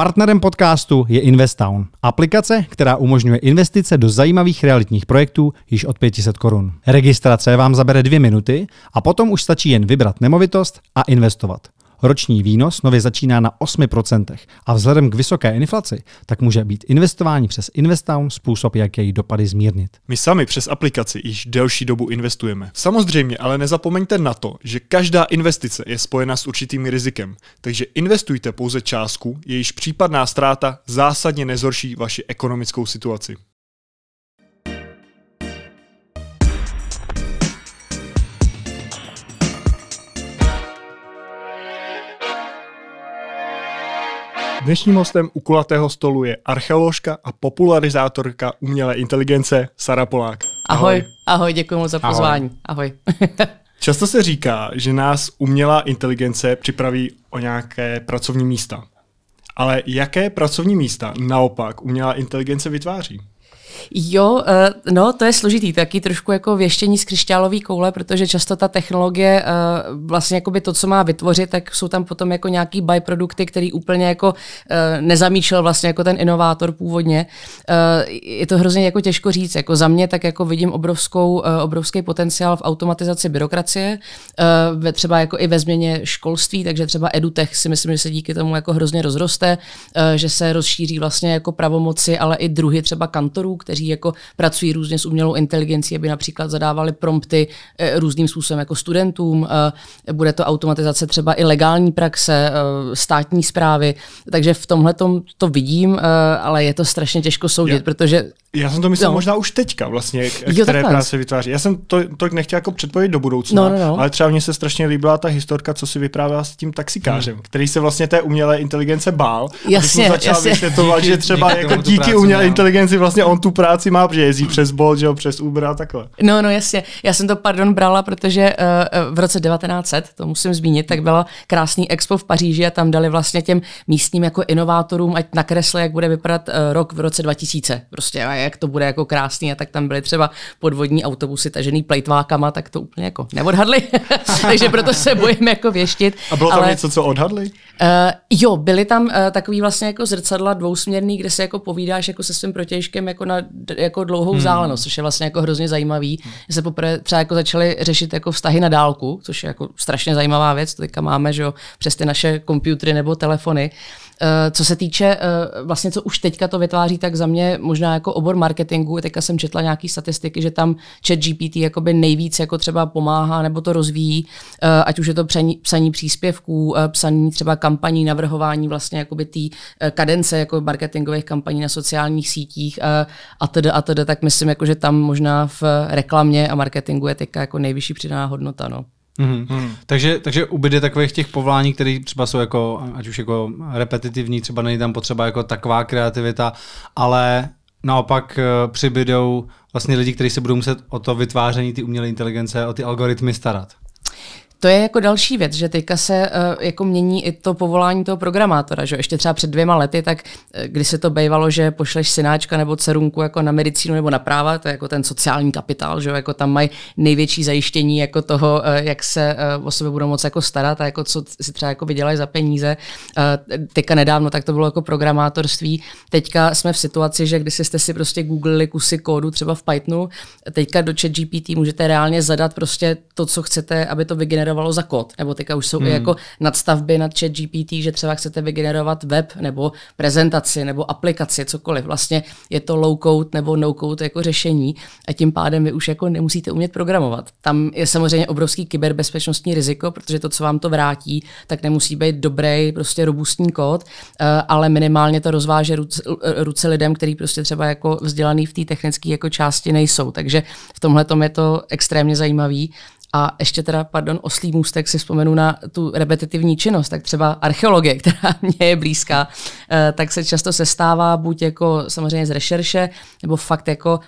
Partnerem podcastu je Investown, aplikace, která umožňuje investice do zajímavých realitních projektů již od 500 korun. Registrace vám zabere dvě minuty a potom už stačí jen vybrat nemovitost a investovat. Roční výnos nově začíná na 8% a vzhledem k vysoké inflaci tak může být investování přes Investown způsob, jak její dopady zmírnit. My sami přes aplikaci již delší dobu investujeme. Samozřejmě ale nezapomeňte na to, že každá investice je spojena s určitým rizikem, takže investujte pouze částku, jejíž případná ztráta zásadně nezhorší vaši ekonomickou situaci. Dnešním hostem u kulatého stolu je archeoložka a popularizátorka umělé inteligence Sara Polák. Ahoj. Ahoj, ahoj děkuji moc za pozvání. Ahoj. ahoj. Často se říká, že nás umělá inteligence připraví o nějaké pracovní místa. Ale jaké pracovní místa naopak umělá inteligence vytváří? Jo, eh, no to je složitý, taky trošku jako věštění z křišťálové koule, protože často ta technologie, eh, vlastně jako by to, co má vytvořit, tak jsou tam potom jako nějaký byprodukty, který úplně jako eh, nezamýšlel vlastně jako ten inovátor původně. Je to hrozně jako těžko říct, jako za mě tak jako vidím obrovskou, obrovský potenciál v automatizaci byrokracie, třeba jako i ve změně školství, takže třeba edutech si myslím, že se díky tomu jako hrozně rozroste, že se rozšíří vlastně jako pravomoci, ale i druhy třeba kantorů, kteří jako pracují různě s umělou inteligencí, aby například zadávali prompty eh, různým způsobem jako studentům. Eh, bude to automatizace třeba i legální praxe, eh, státní zprávy. Takže v tomhle to vidím, ale je to strašně těžko soudit, já, protože... Já jsem to myslel no. možná už teďka vlastně, jo, které práce vytváří. Já jsem to to nechtěl jako předpovědět do budoucna, no, no, no. ale třeba mně se strašně líbila ta historka, co si vyprávěla s tím taxikářem, hmm. který se vlastně té umělé inteligence bál. Jasně, a jasně. vysvětlovat, že třeba jako díky, jako díky umělé inteligenci vlastně on tu tu práci má, protože jezdí přes Bolt, že jo, přes Uber a takhle. No, no jasně. Já jsem to, pardon, brala, protože uh, v roce 1900, to musím zmínit, tak byla krásný expo v Paříži a tam dali vlastně těm místním jako inovátorům, ať nakresle, jak bude vypadat uh, rok v roce 2000. Prostě a jak to bude jako krásný a tak tam byly třeba podvodní autobusy tažený plejtvákama, tak to úplně jako neodhadli. Takže proto se bojím jako věštit. A bylo tam ale... něco, co odhadli? Uh, jo, byly tam uh, takový vlastně jako zrcadla dvousměrný, kde se jako povídáš jako se svým protěžkem jako na jako dlouhou hmm. vzdálenost, což je vlastně jako hrozně zajímavý. Hmm. Se poprvé třeba jako začali řešit jako vztahy na dálku, což je jako strašně zajímavá věc, to teďka máme, že jo, přes ty naše komputery nebo telefony, Eh, co se týče eh, vlastně, co už teďka to vytváří, tak za mě možná jako obor marketingu, teďka jsem četla nějaké statistiky, že tam chat GPT jakoby nejvíc jako třeba pomáhá nebo to rozvíjí, eh, ať už je to psaní, psaní příspěvků, psaní třeba kampaní, navrhování vlastně jakoby té kadence jako marketingových kampaní na sociálních sítích a teda a teda tak myslím, jako, že tam možná v reklamě a marketingu je teďka jako nejvyšší přidaná hodnota. No. Mm-hmm. Hmm. Takže, takže ubyde takových těch povolání, které třeba jsou jako, ať už jako repetitivní, třeba není tam potřeba jako taková kreativita, ale naopak eh, přibydou vlastně lidi, kteří se budou muset o to vytváření ty umělé inteligence, o ty algoritmy starat. To je jako další věc, že teďka se uh, jako mění i to povolání toho programátora, že ještě třeba před dvěma lety, tak eh, když se to bejvalo, že pošleš synáčka nebo cerunku jako na medicínu nebo na práva, to je jako ten sociální kapitál, že jako tam mají největší zajištění jako toho, uh, jak se uh, o sebe budou moc jako starat a jako co si třeba jako vydělají za peníze. Uh, teďka nedávno tak to bylo jako programátorství. Teďka jsme v situaci, že když jste si prostě googlili kusy kódu třeba v Pythonu, teďka do ChatGPT GPT můžete reálně zadat prostě to, co chcete, aby to vygenerovalo vygenerovalo za kód. Nebo teďka už jsou hmm. i jako nadstavby na chat GPT, že třeba chcete vygenerovat web nebo prezentaci nebo aplikaci, cokoliv. Vlastně je to low-code nebo no-code jako řešení a tím pádem vy už jako nemusíte umět programovat. Tam je samozřejmě obrovský kyberbezpečnostní riziko, protože to, co vám to vrátí, tak nemusí být dobrý, prostě robustní kód, eh, ale minimálně to rozváže ruce, eh, ruce lidem, který prostě třeba jako vzdělaný v té technické jako části nejsou. Takže v tomhle je to extrémně zajímavý a ještě teda, pardon, oslý můstek si vzpomenu na tu repetitivní činnost, tak třeba archeologie, která mě je blízká, eh, tak se často sestává buď jako samozřejmě z rešerše, nebo fakt jako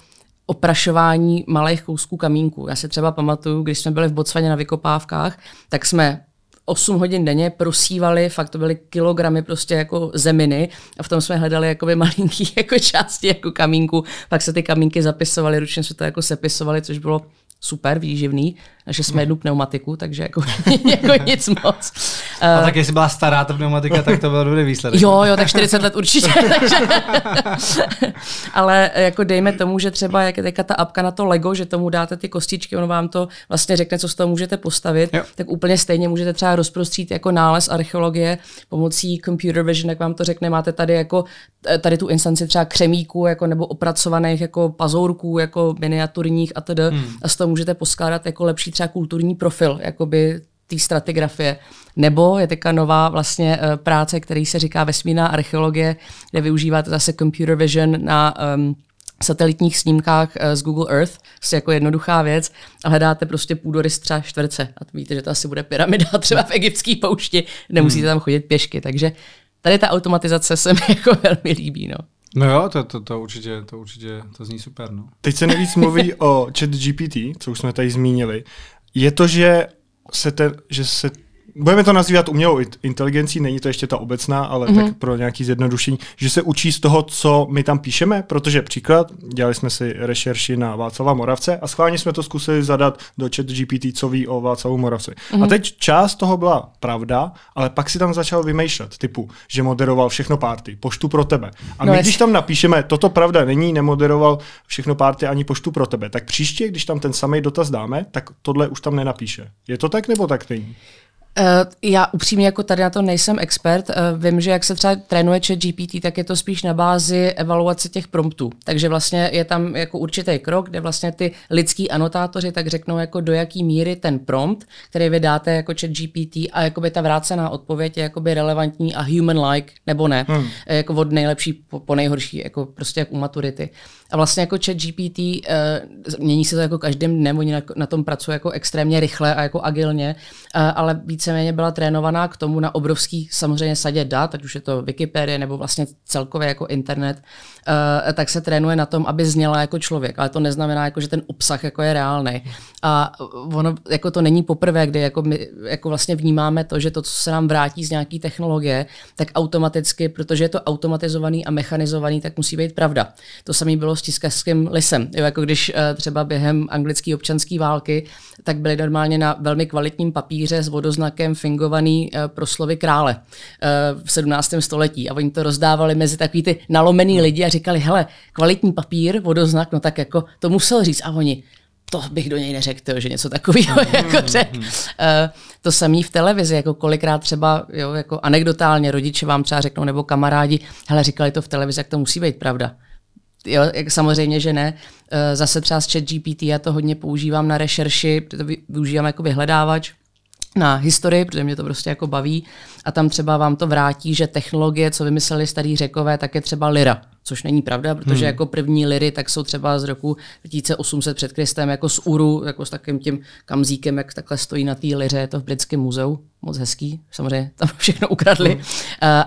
oprašování malých kousků kamínku. Já si třeba pamatuju, když jsme byli v Botswaně na vykopávkách, tak jsme 8 hodin denně prosívali, fakt to byly kilogramy prostě jako zeminy a v tom jsme hledali jakoby malinký jako části jako kamínku, pak se ty kamínky zapisovaly, ručně se to jako sepisovali, což bylo super výživný že jsme jednu pneumatiku, takže jako, jako nic moc. A eh, tak jestli byla stará ta pneumatika, tak to byl dobrý výsledek. Jo, jo, tak 40 let určitě. takže. Ale eh, jako dejme tomu, že třeba jak je teďka ta apka na to Lego, že tomu dáte ty kostičky, ono vám to vlastně řekne, co z toho můžete postavit, jo. tak úplně stejně můžete třeba rozprostřít jako nález archeologie pomocí computer vision, jak vám to řekne, máte tady jako eh, tady tu instanci třeba křemíků jako, nebo opracovaných jako pazourků, jako miniaturních a tedy. Hmm. A z toho můžete poskládat jako lepší třeba kulturní profil jakoby té stratigrafie. Nebo je teďka nová vlastně eh, práce, který se říká vesmírná archeologie, kde využíváte zase computer vision na um, satelitních snímkách eh, z Google Earth, je jako jednoduchá věc, a hledáte prostě půdorys třeba čtverce. A víte, že to asi bude pyramida třeba v egyptské poušti, nemusíte hmm. tam chodit pěšky. Takže tady ta automatizace se mi jako velmi líbí. No. No jo, to, to, to, určitě, to určitě, to zní super. No. Teď se nejvíc mluví o chat GPT, co už jsme tady zmínili. Je to, že se, ten, že se budeme to nazývat umělou inteligencí, není to ještě ta obecná, ale mm-hmm. tak pro nějaký zjednodušení, že se učí z toho, co my tam píšeme, protože příklad, dělali jsme si rešerši na Václava Moravce a schválně jsme to zkusili zadat do chat GPT, co ví o Václavu Moravce. Mm-hmm. A mhm. teď část toho byla pravda, ale pak si tam začal vymýšlet, typu, že moderoval všechno párty, poštu pro tebe. A no my, no když tam napíšeme, toto pravda není, nemoderoval všechno párty ani poštu pro tebe, tak příště, když tam ten samý dotaz dáme, tak tohle už tam nenapíše. Je to tak nebo tak není? Uh, já upřímně jako tady na to nejsem expert. Uh, vím, že jak se třeba trénuje chat GPT, tak je to spíš na bázi evaluace těch promptů. Takže vlastně je tam jako určitý krok, kde vlastně ty lidský anotátoři tak řeknou, jako do jaký míry ten prompt, který vy dáte jako chat GPT a jakoby ta vrácená odpověď je jakoby relevantní a human-like nebo ne. Hmm. Eh, jako od nejlepší po, po nejhorší, jako prostě jak u maturity. A vlastně jako chat GPT, uh, mění se to jako každým dnem, oni na, na tom pracují jako extrémně rychle a jako agilně, uh, ale víc víceméně byla trénovaná k tomu na obrovský samozřejmě sadě dat, ať už je to Wikipedie nebo vlastně celkově jako internet, uh, tak se trénuje na tom, aby zněla jako člověk, ale to neznamená, jako, že ten obsah jako je reálný. A ono jako to není poprvé, kdy jako my jako vlastně vnímáme to, že to, co se nám vrátí z nějaký technologie, tak automaticky, protože je to automatizovaný a mechanizovaný, tak musí být pravda. To samé bylo s tiskařským lisem. Jo, jako když uh, třeba během anglické občanské války tak byly normálně na velmi kvalitním papíře s vodoznakem fingovaný eh, pro slovy krále eh, v 17. století. A oni to rozdávali mezi takový ty nalomený lidi a říkali, hele, kvalitní papír, vodoznak, no tak jako to musel říct. A oni, to bych do něj neřekl, že něco takového jako řekl. Eh, to samý v televizi, jako kolikrát třeba jo, jako anekdotálně rodiče vám třeba řeknou nebo kamarádi, hele, říkali to v televizi, jak to musí být pravda. Jo, jak samozřejmě, že ne. Eh, zase třeba z chat GPT, já to hodně používám na rešerši, to využívám jako vyhledávač na historii, protože mě to prostě jako baví a tam třeba vám to vrátí, že technologie, co vymysleli starí řekové, tak je třeba lira což není pravda, protože hmm. jako první liry tak jsou třeba z roku 1800 před Kristem jako z Uru, jako s takým tím kamzíkem, jak takhle stojí na té liře, je to v Britském muzeu, moc hezký, samozřejmě tam všechno ukradli, hmm. uh,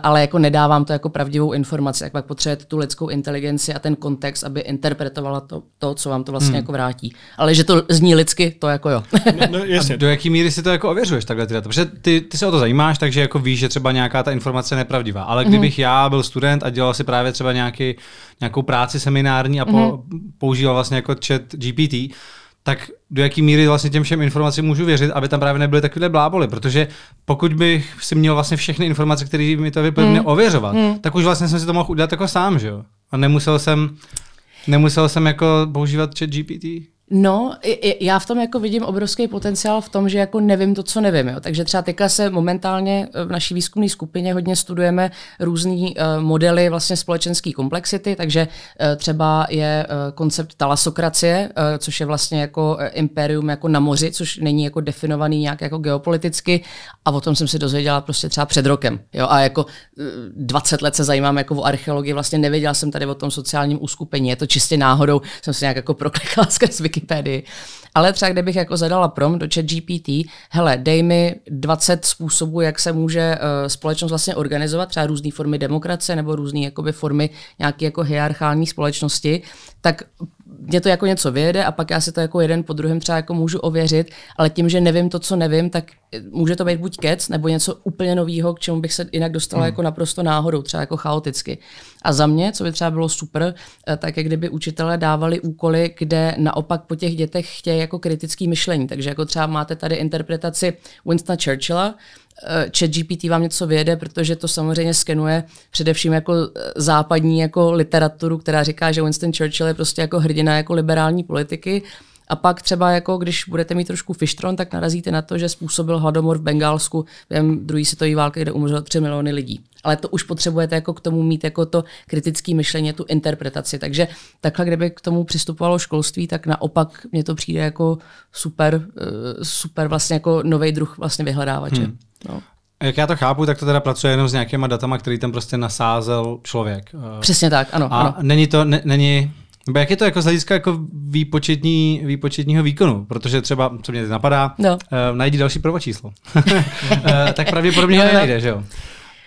ale jako nedávám to jako pravdivou informaci, jak pak potřebujete tu lidskou inteligenci a ten kontext, aby interpretovala to, to co vám to vlastně hmm. jako vrátí. Ale že to zní lidsky, to jako jo. no, no, jasně. A do jaký míry si to jako ověřuješ takhle teda? Protože ty, ty se o to zajímáš, takže jako víš, že třeba nějaká ta informace je nepravdivá. Ale mhm. kdybych mm-hmm. já byl student a dělal si právě třeba nějaký, nějakou práci seminární a po, mm-hmm. používal vlastně jako chat GPT, tak do jaký míry vlastně těm všem informacím můžu věřit, aby tam právě nebyly takové bláboly, protože pokud bych si měl vlastně všechny informace, které mi to vypadne mm. ověřovat, mm. tak už vlastně jsem si to mohl udělat jako sám, že jo? A nemusel jsem, nemusel jsem jako používat chat GPT. No, já v tom jako vidím obrovský potenciál v tom, že jako nevím to, co nevím. Jo. Takže třeba teďka se momentálně e, v naší výzkumné skupině hodně studujeme různé uh, e, modely vlastně společenské komplexity, takže uh, třeba je uh, koncept talasokracie, uh, což je vlastně jako uh, imperium jako na moři, což není jako definovaný nějak jako geopoliticky a o tom jsem se dozvěděla prostě třeba před rokem. Jo. A jako uh, 20 let se zajímám jako o archeologii, vlastně nevěděla jsem tady o tom sociálním uskupení. Je to čistě náhodou, jsem se nějak jako proklikala skrz Wikipedii. Ale třeba kdybych jako zadala prom do chat GPT, hele, dej mi 20 způsobů, jak se může uh, společnost vlastně organizovat, třeba různé formy demokracie nebo různé jakoby formy nějaké jako hierarchální společnosti, tak mě to jako něco vyjede a pak já si to jako jeden po druhém třeba jako můžu ověřit, ale tím, že nevím to, co nevím, tak eh, může to být buď kec, nebo něco úplně nového, k čemu bych se jinak dostala mm. jako naprosto náhodou, třeba jako chaoticky. A za mě, co by třeba bylo super, eh, tak je kdyby učitelé dávali úkoly, kde naopak po těch dětech chtějí jako kritický myšlení. Takže jako třeba máte tady interpretaci Winstona Churchilla, Eh, chat GPT vám něco vyjede, protože to samozřejmě skenuje především jako eh, západní jako literaturu, která říká, že Winston Churchill je prostě jako hrdina jako liberální politiky. A pak třeba, jako když budete mít trošku fištron, tak narazíte na to, že způsobil hladomor v Bengálsku během druhé světové války, kde umřelo 3 miliony lidí. Ale to už potřebujete jako k tomu mít jako to kritické myšlení, tu interpretaci. Takže takhle, kdyby k tomu přistupovalo školství, tak naopak mně to přijde jako super, eh, super vlastně jako nový druh vlastně vyhledávače. Hmm. No. Jak já to chápu, tak to teda pracuje jenom s nějakýma datama, který tam prostě nasázel člověk. Eh, Přesně tak, ano. A ano. není to, ne, není, nebo jak je to jako z hlediska jako výpočetní, výpočetního výkonu? Protože třeba, co mě teď napadá, no. uh, najdi další prvočíslo. uh, tak pravděpodobně ho nenajde, že jo?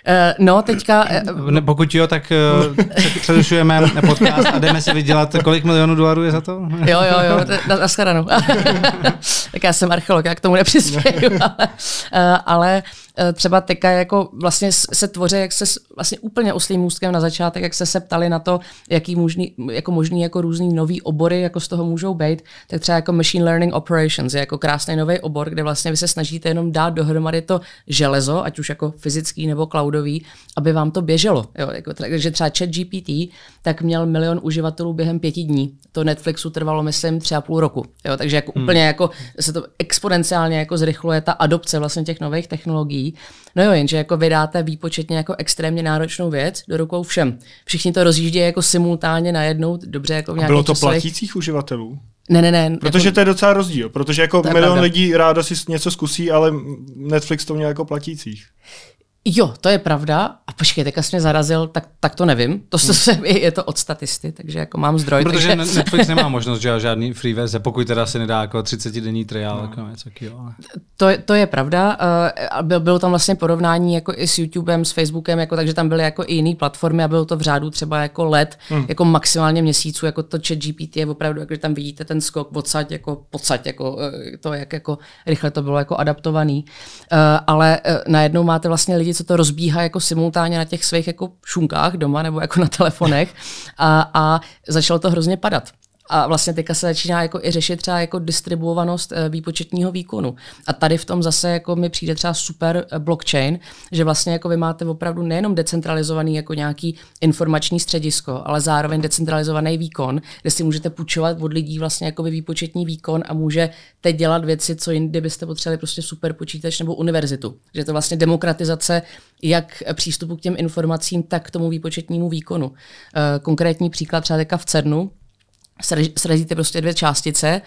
Eh, no, teďka... Eh, ne, pokud jo, tak eh, přerušujeme podcast a jdeme si vydělat, kolik milionů dolarů je za to? Jo, jo, jo, na, na shledanou. tak já jsem archeolog, já k tomu nepřispěju, ale, ale Eh, třeba teďka jako vlastně se tvoře, jak se vlastně úplně oslým můstkem na začátek, jak se se ptali na to, jaký možný, jako možný jako různý nový obory jako z toho můžou být, tak třeba jako machine learning operations je jako krásný nový obor, kde vlastně vy se snažíte jenom dát dohromady to železo, ať už jako fyzický nebo cloudový, aby vám to běželo. Jo, jako, takže třeba chat GPT, tak měl milion uživatelů během pěti dní. To Netflixu trvalo, myslím, tři a půl roku. Jo, takže jako hmm. úplně jako se to exponenciálně jako zrychluje ta adopce vlastně těch nových technologií No jo, jenže jako vydáte výpočetně jako extrémně náročnou věc do rukou všem. Všichni to rozjíždějí jako simultánně najednou, dobře jako v nějakých bylo to časových... platících uživatelů? Ne, ne, ne. Jako- protože jako, to je docela rozdíl, protože jako milion pravda. lidí ráda si něco zkusí, ale Netflix to měl jako platících. Jo, to je pravda. A počkej, teďka jsi mě zarazil, tak, tak to nevím. To hmm. se, se, je to od statisty, takže jako mám zdroj. protože takže... Netflix nemá možnost, že žádný free verze, pokud teda se nedá jako 30 denní triál, no. jako něco jo. To, to, je pravda. Eh, byl, bylo tam vlastně porovnání jako i s YouTubem, s Facebookem, jako, takže tam byly jako i jiné platformy a bylo to v řádu třeba jako let, hmm. jako maximálně měsíců, jako to chat GPT je opravdu, jako, že tam vidíte ten skok odsaď, jako podsaď, jako eh, to, jak jako rychle to bylo jako adaptovaný. Eh, ale najednou máte vlastně lidi, se to rozbíhá jako simultánně na těch svých jako šunkách doma nebo jako na telefonech a, a začalo to hrozně padat. A vlastně teďka se začíná jako i řešit třeba jako distribuovanost eh, výpočetního výkonu. A tady v tom zase jako mi přijde třeba super eh, blockchain, že vlastně jako vy máte opravdu nejenom decentralizovaný jako nějaký informační středisko, ale zároveň decentralizovaný výkon, kde si můžete půjčovat od lidí vlastně jako výpočetní výkon a můžete dělat věci, co jindy byste potřebovali prostě super počítač nebo univerzitu. Že to vlastně demokratizace jak přístupu k těm informacím, tak k tomu výpočetnímu výkonu. Eh, konkrétní příklad třeba teďka v CERNu, srazíte prostě dvě částice, e,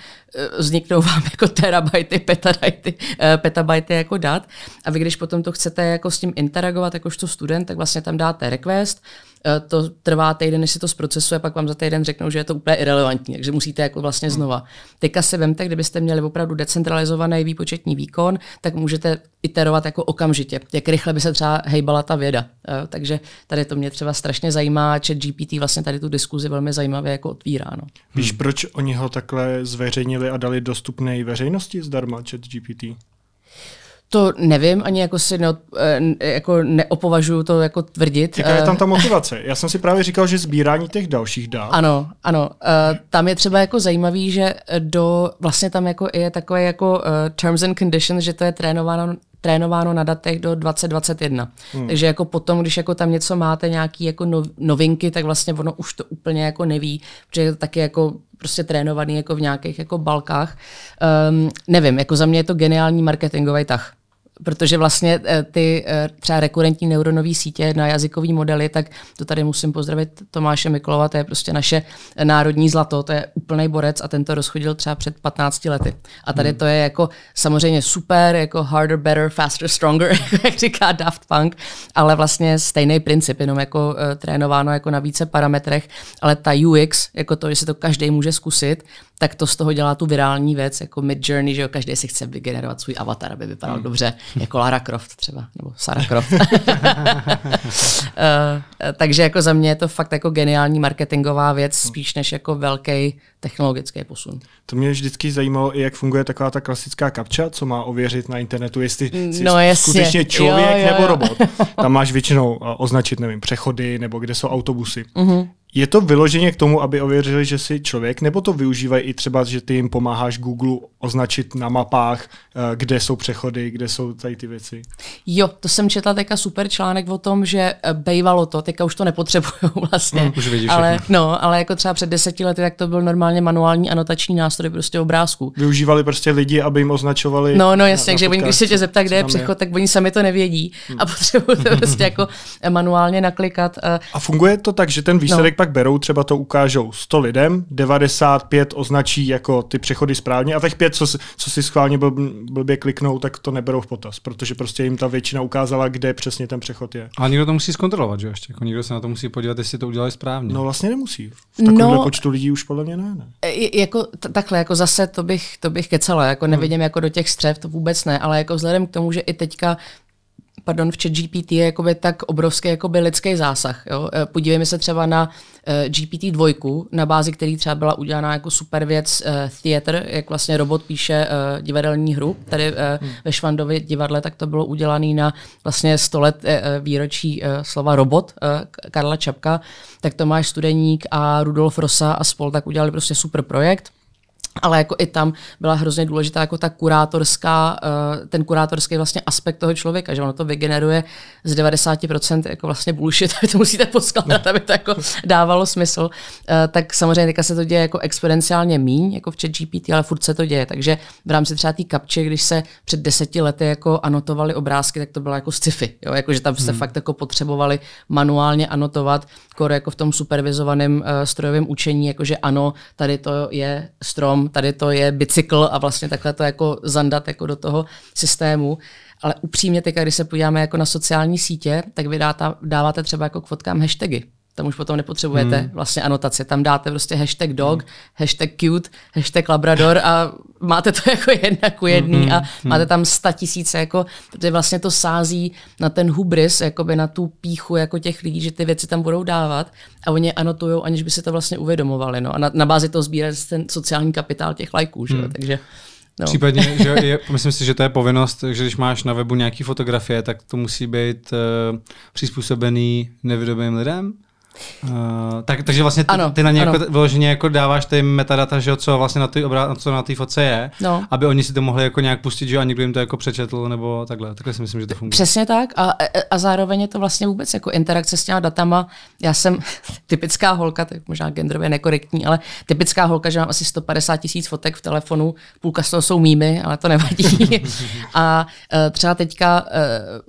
vzniknou vám jako terabajty, petabajty, e, petabajty jako dat a vy když potom to chcete jako s tím interagovat jakožto student, tak vlastně tam dáte request, e, to trvá týden, než se to zprocesuje, pak vám za týden řeknou, že je to úplně irrelevantní, takže musíte jako vlastně hmm. znova. Teďka se vemte, kdybyste měli opravdu decentralizovaný výpočetní výkon, tak můžete iterovat jako okamžitě, jak rychle by se třeba hejbala ta věda. Takže tady to mě třeba strašně zajímá, že GPT vlastně tady tu diskuzi velmi zajímavě jako otvírá. No. Víš, hmm. proč oni ho takhle zveřejnili a dali dostupné veřejnosti zdarma chat GPT? To nevím, ani jako si neod, eh, jako neopovažuju to jako tvrdit. Jaká je tam ta eh. motivace? Já jsem si právě říkal, že sbírání těch dalších dát. Ano, ano. Eh, tam je třeba jako zajímavý, že do, vlastně tam jako je takové jako terms and conditions, že to je trénováno trénováno na datech do 2021. Hmm. Takže jako potom, když jako tam něco máte, nějaké jako novinky, tak vlastně ono už to úplně jako neví, protože je to taky jako prostě trénovaný jako v nějakých jako balkách. Um, nevím, jako za mě je to geniální marketingový tah protože vlastně eh, ty eh, třeba rekurentní neuronové sítě na jazykový modely, tak to tady musím pozdravit Tomáše Miklova, to je prostě naše eh, národní zlato, to je úplný borec a ten to rozchodil třeba před 15 lety. A tady hmm. to je jako samozřejmě super, jako harder, better, faster, stronger, jak říká Daft Punk, ale vlastně stejný princip, jenom jako trénováno jako na více parametrech, ale ta UX, jako to, že si to každý může zkusit, tak to z toho dělá tu virální věc, jako Mid Journey, že jo, každý si chce vygenerovat svůj avatar, aby vypadal mm. dobře jako Lara Croft třeba, nebo Sarah Croft. Eh, takže jako za mě je to fakt jako geniální marketingová věc, spíš než jako velký technologický posun. To mě vždycky zajímalo i, jak funguje taková ta klasická kapča, co má ověřit na internetu, jestli jsi mm, no, skutečně člověk jo, jo, jo. nebo robot. Tam máš většinou eh, označit, nevím, přechody nebo kde jsou autobusy. Uh-huh. Je to vyloženě k tomu, aby ověřili, že jsi člověk, nebo to využívají i třeba, že ty jim pomáháš Google označit na mapách, eh, kde jsou přechody, kde jsou tady ty věci? Jo, to jsem četla teďka super článek o tom, že eh, bejvalo to, teďka už to nepotřebují vlastně. Mm, už vidíš ale, no, ale jako třeba před deseti lety, tak to byl normálně manuální anotační nástroj prostě obrázku. Využívali prostě lidi, aby jim označovali. No, no jasně, takže oni, když se tě zeptá, kde je přechod, tak oni sami to nevědí mm. a hmm. potřebují to prostě jako eh, manuálně naklikat. A funguje to tak, že ten výsledek no pak berou, třeba to ukážou 100 lidem, 95 označí jako ty přechody správně a těch pět, co, co si schválně blb, blbě kliknou, tak to neberou v potaz, protože prostě jim ta většina ukázala, kde přesně ten přechod je. A někdo to musí zkontrolovat, že ještě? Jako někdo se na to musí podívat, jestli to udělali správně. No vlastně nemusí. V no, počtu lidí už podle mě ne. ne. E, jako, t- takhle, jako zase to bych, to bych kecala, jako nevidím hmm. jako do těch střev, to vůbec ne, ale jako vzhledem k tomu, že i teďka pardon, v chat GPT je jakoby tak obrovský jakoby lidský zásah. Jo? E, podívejme se třeba na e, GPT-2, na bázi který třeba byla udělána jako super věc uh, Theater, jak vlastně robot píše uh, divadelní hru. Tady uh, hmm. ve Švandově divadle tak to bylo udělané na vlastně 100 let uh, výročí uh, slova robot uh, Karla Čapka. Tak Tomáš Studeník a Rudolf Rosa a spol tak udělali prostě super projekt ale jako i tam byla hrozně důležitá jako ta kurátorská, eh, ten kurátorský vlastně aspekt toho člověka, že ono to vygeneruje z 90% jako vlastně bullshit, to musíte poskládat, aby to jako dávalo smysl. Eh, tak samozřejmě teďka se to děje jako exponenciálně míň, jako v chat GPT, ale furt se to děje, takže v rámci třeba té kapče, když se před deseti lety jako anotovali obrázky, tak to bylo jako sci-fi, jo? Jako, že tam se hmm. fakt jako potřebovali manuálně anotovat, jako v tom supervizovaném eh, strojovém učení, jakože ano, tady to je strom, jenom tady to je bicykl a vlastně takhle to jako zandat jako do toho systému. Ale upřímně teď, když se podíváme jako na sociální sítě, tak vy dáta, dáváte třeba jako k fotkám hashtagy. Tam už potom nepotřebujete hmm. vlastně anotace. Tam dáte prostě hashtag dog, hmm. hashtag cute, hashtag labrador a máte to jako jedna ku jedný hmm. a hmm, hmm. máte tam sta tisíce, jako, protože vlastně to sází na ten hubris, jakoby na tu píchu jako těch lidí, že ty věci tam budou dávat a oni anotují, aniž by si to vlastně uvědomovali. No. A na, na bázi toho sbírat ten sociální kapitál těch lajků, že? Hmm. takže... No. Případně, že je, myslím si, že to je povinnost, že když máš na webu nějaké fotografie, tak to musí být uh, přizpůsobený nevědomým lidem. Uh, tak, takže vlastně ty, ano, ty na ně jako, vyloženě jako dáváš ty metadata, že co vlastně na ty obrá- co na té fotce je, no. aby oni si to mohli jako nějak pustit, že a někdo jim to jako přečetl nebo takhle. Takhle si myslím, že to funguje. Přesně tak a, e, e, a zároveň je to vlastně vůbec jako interakce s těma datama. Já jsem typická holka, tak možná genderově nekorektní, ale typická holka, že mám asi 150 tisíc fotek v telefonu, půlka z toho jsou mýmy, ale to nevadí. a e, třeba teďka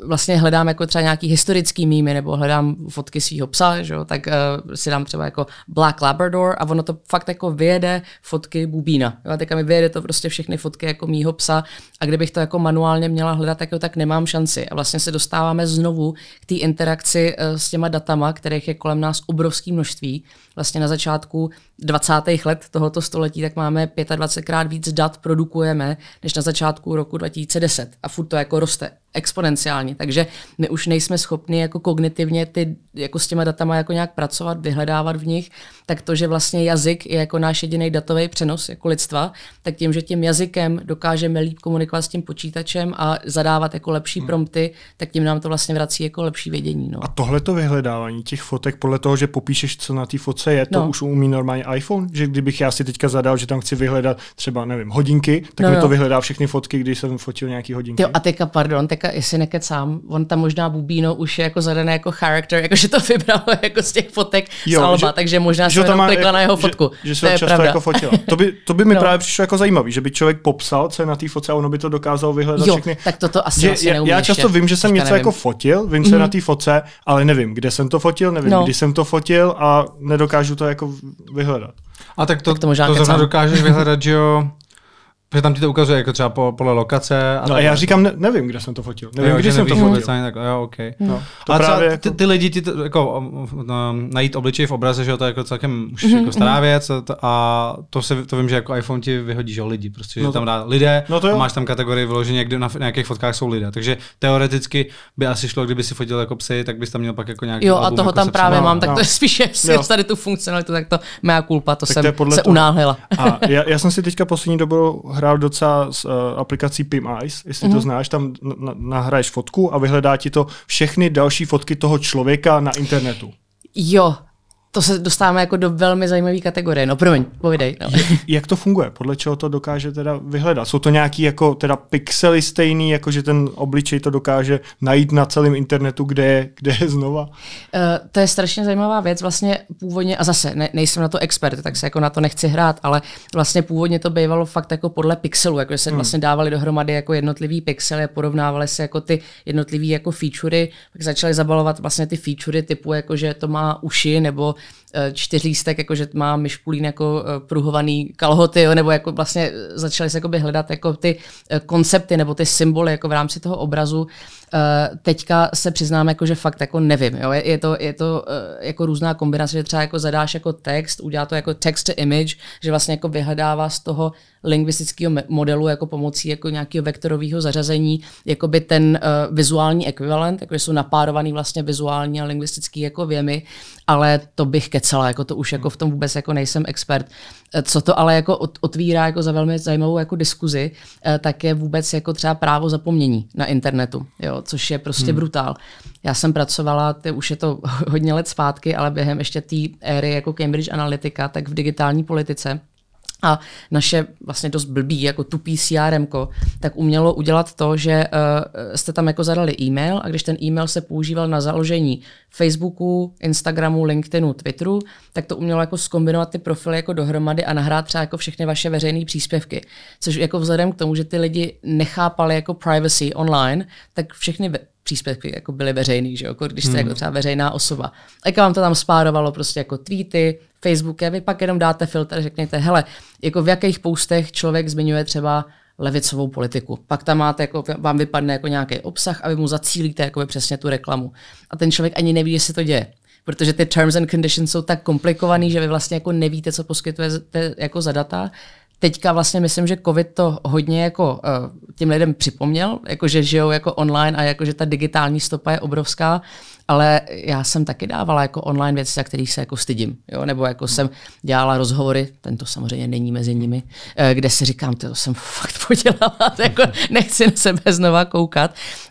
vlastně hledám jako třeba nějaký historický mýmy nebo hledám fotky svého psa, že jo, tak uh, si dám třeba jako Black Labrador a ono to fakt jako vyjede fotky bubína. Jo, teďka mi vyjede to prostě všechny fotky jako mýho psa a kdybych to jako manuálně měla hledat, tak, jo, tak nemám šanci. A vlastně se dostáváme znovu k té interakci uh, s těma datama, kterých je kolem nás obrovský množství. Vlastně na začátku 20. let tohoto století tak máme 25 krát víc dat produkujeme, než na začátku roku 2010 a furt to jako roste exponenciální, takže my už nejsme schopni jako kognitivně ty, jako s těma datama jako nějak pracovat, vyhledávat v nich, tak to, že vlastně jazyk je jako náš jediný datový přenos jako lidstva, tak tím, že tím jazykem dokážeme líp komunikovat s tím počítačem a zadávat jako lepší hmm. prompty, tak tím nám to vlastně vrací jako lepší vědění. No. A tohle to vyhledávání těch fotek podle toho, že popíšeš, co na té fotce je, to no. už umí normálně iPhone, že kdybych já si teďka zadal, že tam chci vyhledat třeba, nevím, hodinky, tak no, mi no. to vyhledá všechny fotky, když jsem fotil nějaký hodinky. Jo, a teďka, pardon, teďka jestli nekecám, on tam možná bubíno už je jako zadané jako character, jakože to vybralo jako z těch fotek jo, z Alba, že, takže možná že jsem tam má, klikla na jako- jeho fotku. Že, že se to často pravda. jako fotila. To by, to by mi no. právě přišlo jako zajímavý, že by člověk popsal, co je na té fotce a ono by to dokázalo vyhledat jo, všechny. tak toto asi, že, asi já, já často vím, že jsem něco jako fotil, vím, co je na mhm. té fotce, ale nevím, kde jsem to fotil, nevím, no. kdy jsem to fotil a nedokážu to jako vyhledat. A tak to, tak to, možná to zrovna dokážeš vyhledat, že jo, Protože tam ti to ukazuje jako třeba po, podle lokace. A no a já říkám, ne, nevím, kde jsem to fotil. Nevím, jo, kde jsem to fotil. Ani, tak, jo, okay. no. no to a třeba, ty, jako- ty, lidi ti jako, no, najít obličej v obraze, že to je jako celkem už mm-hmm, jako mhm. stará věc a, a to, se, to vím, že jako iPhone ti vyhodí, že lidi, prostě, že no to, tam dá lidé no to jo. a máš tam kategorii vyložení, kde na, na nějakých fotkách jsou lidé. Takže teoreticky by asi šlo, kdyby si fotil jako psy, tak bys tam měl pak jako nějaký Jo, album, a toho jako tam právě mám, tak to no. je spíše tady tu funkcionalitu, tak to má kulpa, to jsem se unáhlila. A já jsem si teďka poslední dobu hrál docela s uh, aplikací Pim Eyes, jestli mm-hmm. to mhm. znáš, tam n- nahraješ fotku a vyhledá ti to všechny další fotky toho člověka na internetu. Jo, to se dostáváme jako do velmi zajímavé kategorie. No promiň, povídej. No. Jak to funguje? Podle čeho to dokáže teda vyhledat? Jsou to nějaký jako teda pixely stejný, jako že ten obličej to dokáže najít na celém internetu, kde je, kde je znova? Uh, to je strašně zajímavá věc. Vlastně původně, a zase ne, nejsem na to expert, tak se jako na to nechci hrát, ale vlastně původně to bývalo fakt jako podle pixelů, jako se hmm. vlastně dávali dohromady jako jednotlivý pixely a porovnávali se jako ty jednotlivý jako featurey, pak začaly zabalovat vlastně ty featurey typu jako, že to má uši nebo Eh, čtyřlístek, jakože jako že má myšpulín jako eh, pruhovaný kalhoty, jo, nebo jako vlastně eh, začali se hledat jako ty koncepty nebo ty symboly jako v rámci toho obrazu. Eh, teďka se přiznám, jako, že fakt jako nevím. Jo? Je, to, je to uh, jako různá kombinace, že třeba jako zadáš jako text, udělá to jako text to image, že vlastně jako vyhledává z toho lingvistického modelu jako pomocí jako nějakého vektorového zařazení jakoby ten uh, vizuální ekvivalent, jako jsou napárovaný vlastně vizuální a lingvistický jako věmy, ale to bych kecela, jako to už jako v tom vůbec jako nejsem expert co to ale jako otvírá jako za velmi zajímavou jako diskuzi, eh, tak je vůbec jako třeba právo zapomnění na internetu, jo, což je prostě hmm. brutál. Já jsem pracovala, ty už je to hodně let zpátky, ale během ještě té éry jako Cambridge Analytica, tak v digitální politice, a naše vlastně dost blbý, jako tupý CRM, tak umělo udělat to, že uh, jste tam jako zadali e-mail a když ten e-mail se používal na založení Facebooku, Instagramu, LinkedInu, Twitteru, tak to umělo jako skombinovat ty profily jako dohromady a nahrát třeba jako všechny vaše veřejné příspěvky. Což jako vzhledem k tomu, že ty lidi nechápali jako privacy online, tak všechny příspěvky jako byly veřejný, že jo? Jako když jste hmm. jako třeba veřejná osoba. A jak vám to tam spárovalo prostě jako tweety, Facebooky. vy pak jenom dáte filtr, řekněte, hele, jako v jakých postech člověk zmiňuje třeba levicovou politiku. Pak tam máte, jako, vám vypadne jako nějaký obsah a vy mu zacílíte jako přesně tu reklamu. A ten člověk ani neví, jestli to děje. Protože ty terms and conditions jsou tak komplikovaný, že vy vlastně jako nevíte, co poskytujete jako za data teďka vlastně myslím, že covid to hodně jako uh, eh, tím lidem připomněl, jako že žijou jako online a jako že ta digitální stopa je obrovská, ale já jsem taky dávala jako online věci, za kterých se jako stydím, jo? nebo jako jsem dělala rozhovory, tento samozřejmě není mezi nimi, eh, kde si říkám, to jsem fakt podělala, jako nechci na sebe znova koukat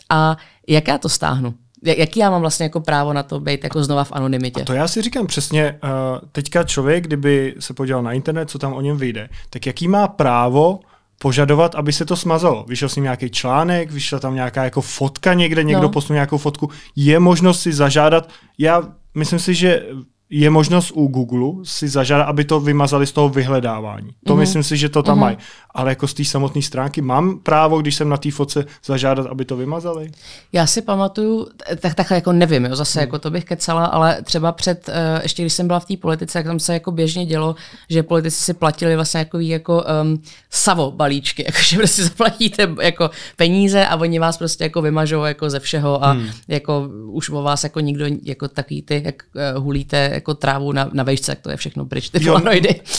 a jak já to stáhnu? jaký já mám vlastně jako právo na to být jako znova v anonymitě? A to já si říkám přesně, uh, teďka člověk, kdyby se podíval na internet, co tam o něm vyjde, tak jaký má právo požadovat, aby se to smazalo. Vyšel s ním nějaký článek, vyšla tam nějaká jako fotka někde, někdo no. posunul nějakou fotku. Je možnost si zažádat. Já myslím si, že je možnost u Google si zažádat, aby to vymazali z toho vyhledávání. To mm-hmm. myslím si, že to tam mm-hmm. mají. Ale jako z té samotné stránky mám právo, když jsem na té fotce, zažádat, aby to vymazali? Já si pamatuju, tak takhle jako nevím, jo, zase mm. jako to bych kecala, ale třeba před, uh, ještě když jsem byla v té politice, tak tam se jako běžně dělo, že politici si platili vlastně jako, jako um, savo balíčky, jako, že prostě zaplatíte jako peníze a oni vás prostě jako vymažou jako ze všeho a mm. jako už o vás jako nikdo jako takový ty, jak uh, hulíte, jako trávu na, na vejšce, to je všechno pryč, ty jo,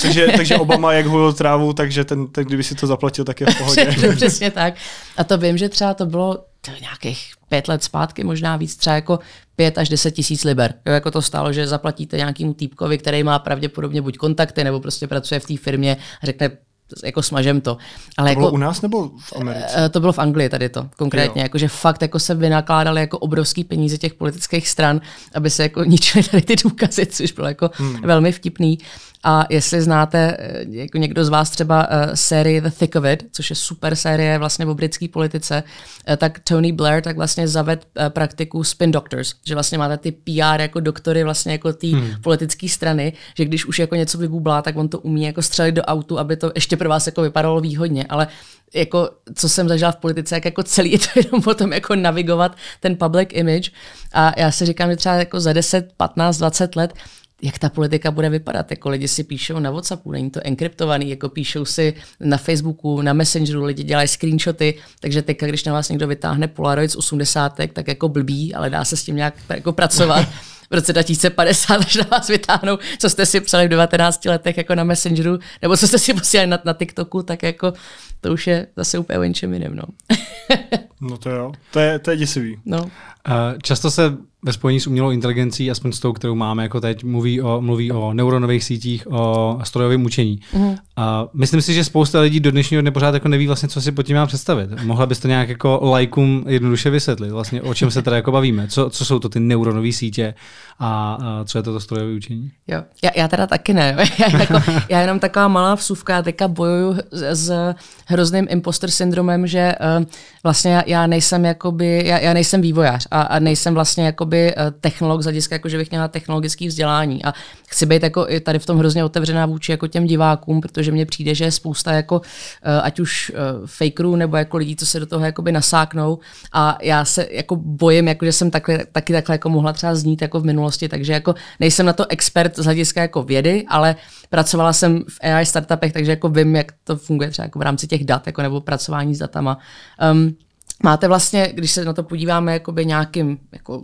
Takže, takže Obama jak hojil trávu, takže ten, ten, kdyby si to zaplatil, tak je v pohodě. Přesně, přesně tak. A to vím, že třeba to bylo nějakých pět let zpátky, možná víc, třeba jako pět až deset tisíc liber. Jo, jako to stálo, že zaplatíte nějakému týpkovi, který má pravděpodobně buď kontakty, nebo prostě pracuje v té firmě a řekne, jako smažem to. Ale to jako- bylo jako, u nás nebo v Americe? Eh, to bylo v Anglii tady to konkrétně, jo. jako, že fakt jako se vynakládali jako obrovský peníze těch politických stran, aby se jako ničili tady ty důkazy, což bylo jako hmm. velmi vtipný. A jestli znáte eh, jako někdo z vás třeba uh, sérii The Thick of It, což je super série vlastně o britské politice, uh, tak Tony Blair tak vlastně zaved uh, praktiku spin doctors, že vlastně máte ty PR jako doktory vlastně jako té hmm. politické strany, že když už jako něco vybublá, tak on to umí jako střelit do autu, aby to ještě pro vás jako vypadalo výhodně, ale jako, co jsem zažila v politice, jak jako celý je to jenom o tom jako navigovat ten public image. A já si říkám, že třeba jako za 10, 15, 20 let jak ta politika bude vypadat. Jako lidi si píšou na WhatsAppu, není to enkryptovaný, jako píšou si na Facebooku, na Messengeru, lidi dělají screenshoty, takže teď, když na vás někdo vytáhne Polaroid z 80, tak jako blbý, ale dá se s tím nějak jako pracovat. v roce 2050, až na vás vytáhnou, co jste si psali v 19 letech jako na Messengeru, nebo co jste si posílali na, na TikToku, tak jako to už je zase úplně o jinčem jiném. No. no to jo, to je, to je děsivý. No. Uh, často se ve spojení s umělou inteligencí, aspoň s tou, kterou máme jako teď, mluví o, mluví o neuronových sítích, o strojovém učení. Mm. A myslím si, že spousta lidí do dnešního dne pořád jako neví vlastně, co si pod tím má představit. Mohla bys to nějak jako lajkům jednoduše vysvětlit, vlastně o čem se teda jako bavíme, co, co jsou to ty neuronové sítě a, a co je to to strojové učení? Jo, já, já teda taky ne. Já, jako, já jenom taková malá vsuvka, teďka bojuju s, s hrozným imposter syndromem, že uh, vlastně já, já nejsem jakoby, já, já nejsem vývojář a, a nejsem vlastně jako jakoby eh, technolog z hlediska, jako že bych měla technologické vzdělání. A chci být jako i tady v tom hrozně otevřená vůči jako těm divákům, protože mně přijde, že je spousta jako eh, ať už eh, fakerů nebo jako lidí, co se do toho jakoby nasáknou. A já se jako bojím, jako že jsem takhle, taky takhle jako mohla třeba znít jako v minulosti, takže jako nejsem na to expert z hlediska jako vědy, ale pracovala jsem v AI startupech, takže jako vím, jak to funguje třeba jako v rámci těch dat, jako nebo pracování s datama. Um, máte vlastně, když se na to podíváme jakoby nějakým jako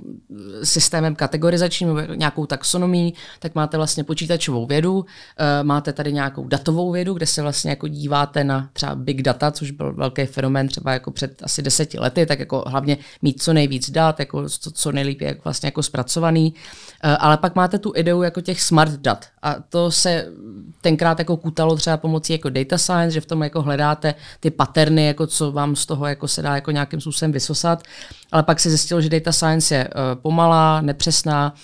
systémem kategorizačním nějakou taxonomí, tak máte vlastně počítačovou vědu, eh, máte tady nějakou datovou vědu, kde se vlastně jako díváte na třeba big data, což byl velký fenomén třeba jako před asi deseti lety, tak jako hlavně mít co nejvíc dat, jako co, co nejlíp je vlastně jako zpracovaný, eh, ale pak máte tu ideu jako těch smart dat a to se tenkrát jako kutalo třeba pomocí jako data science, že v tom jako hledáte ty paterny, jako co vám z toho jako se dá jako nějak nějakým způsobem vysosat, ale pak se zjistilo, že data science je uh, pomalá, nepřesná,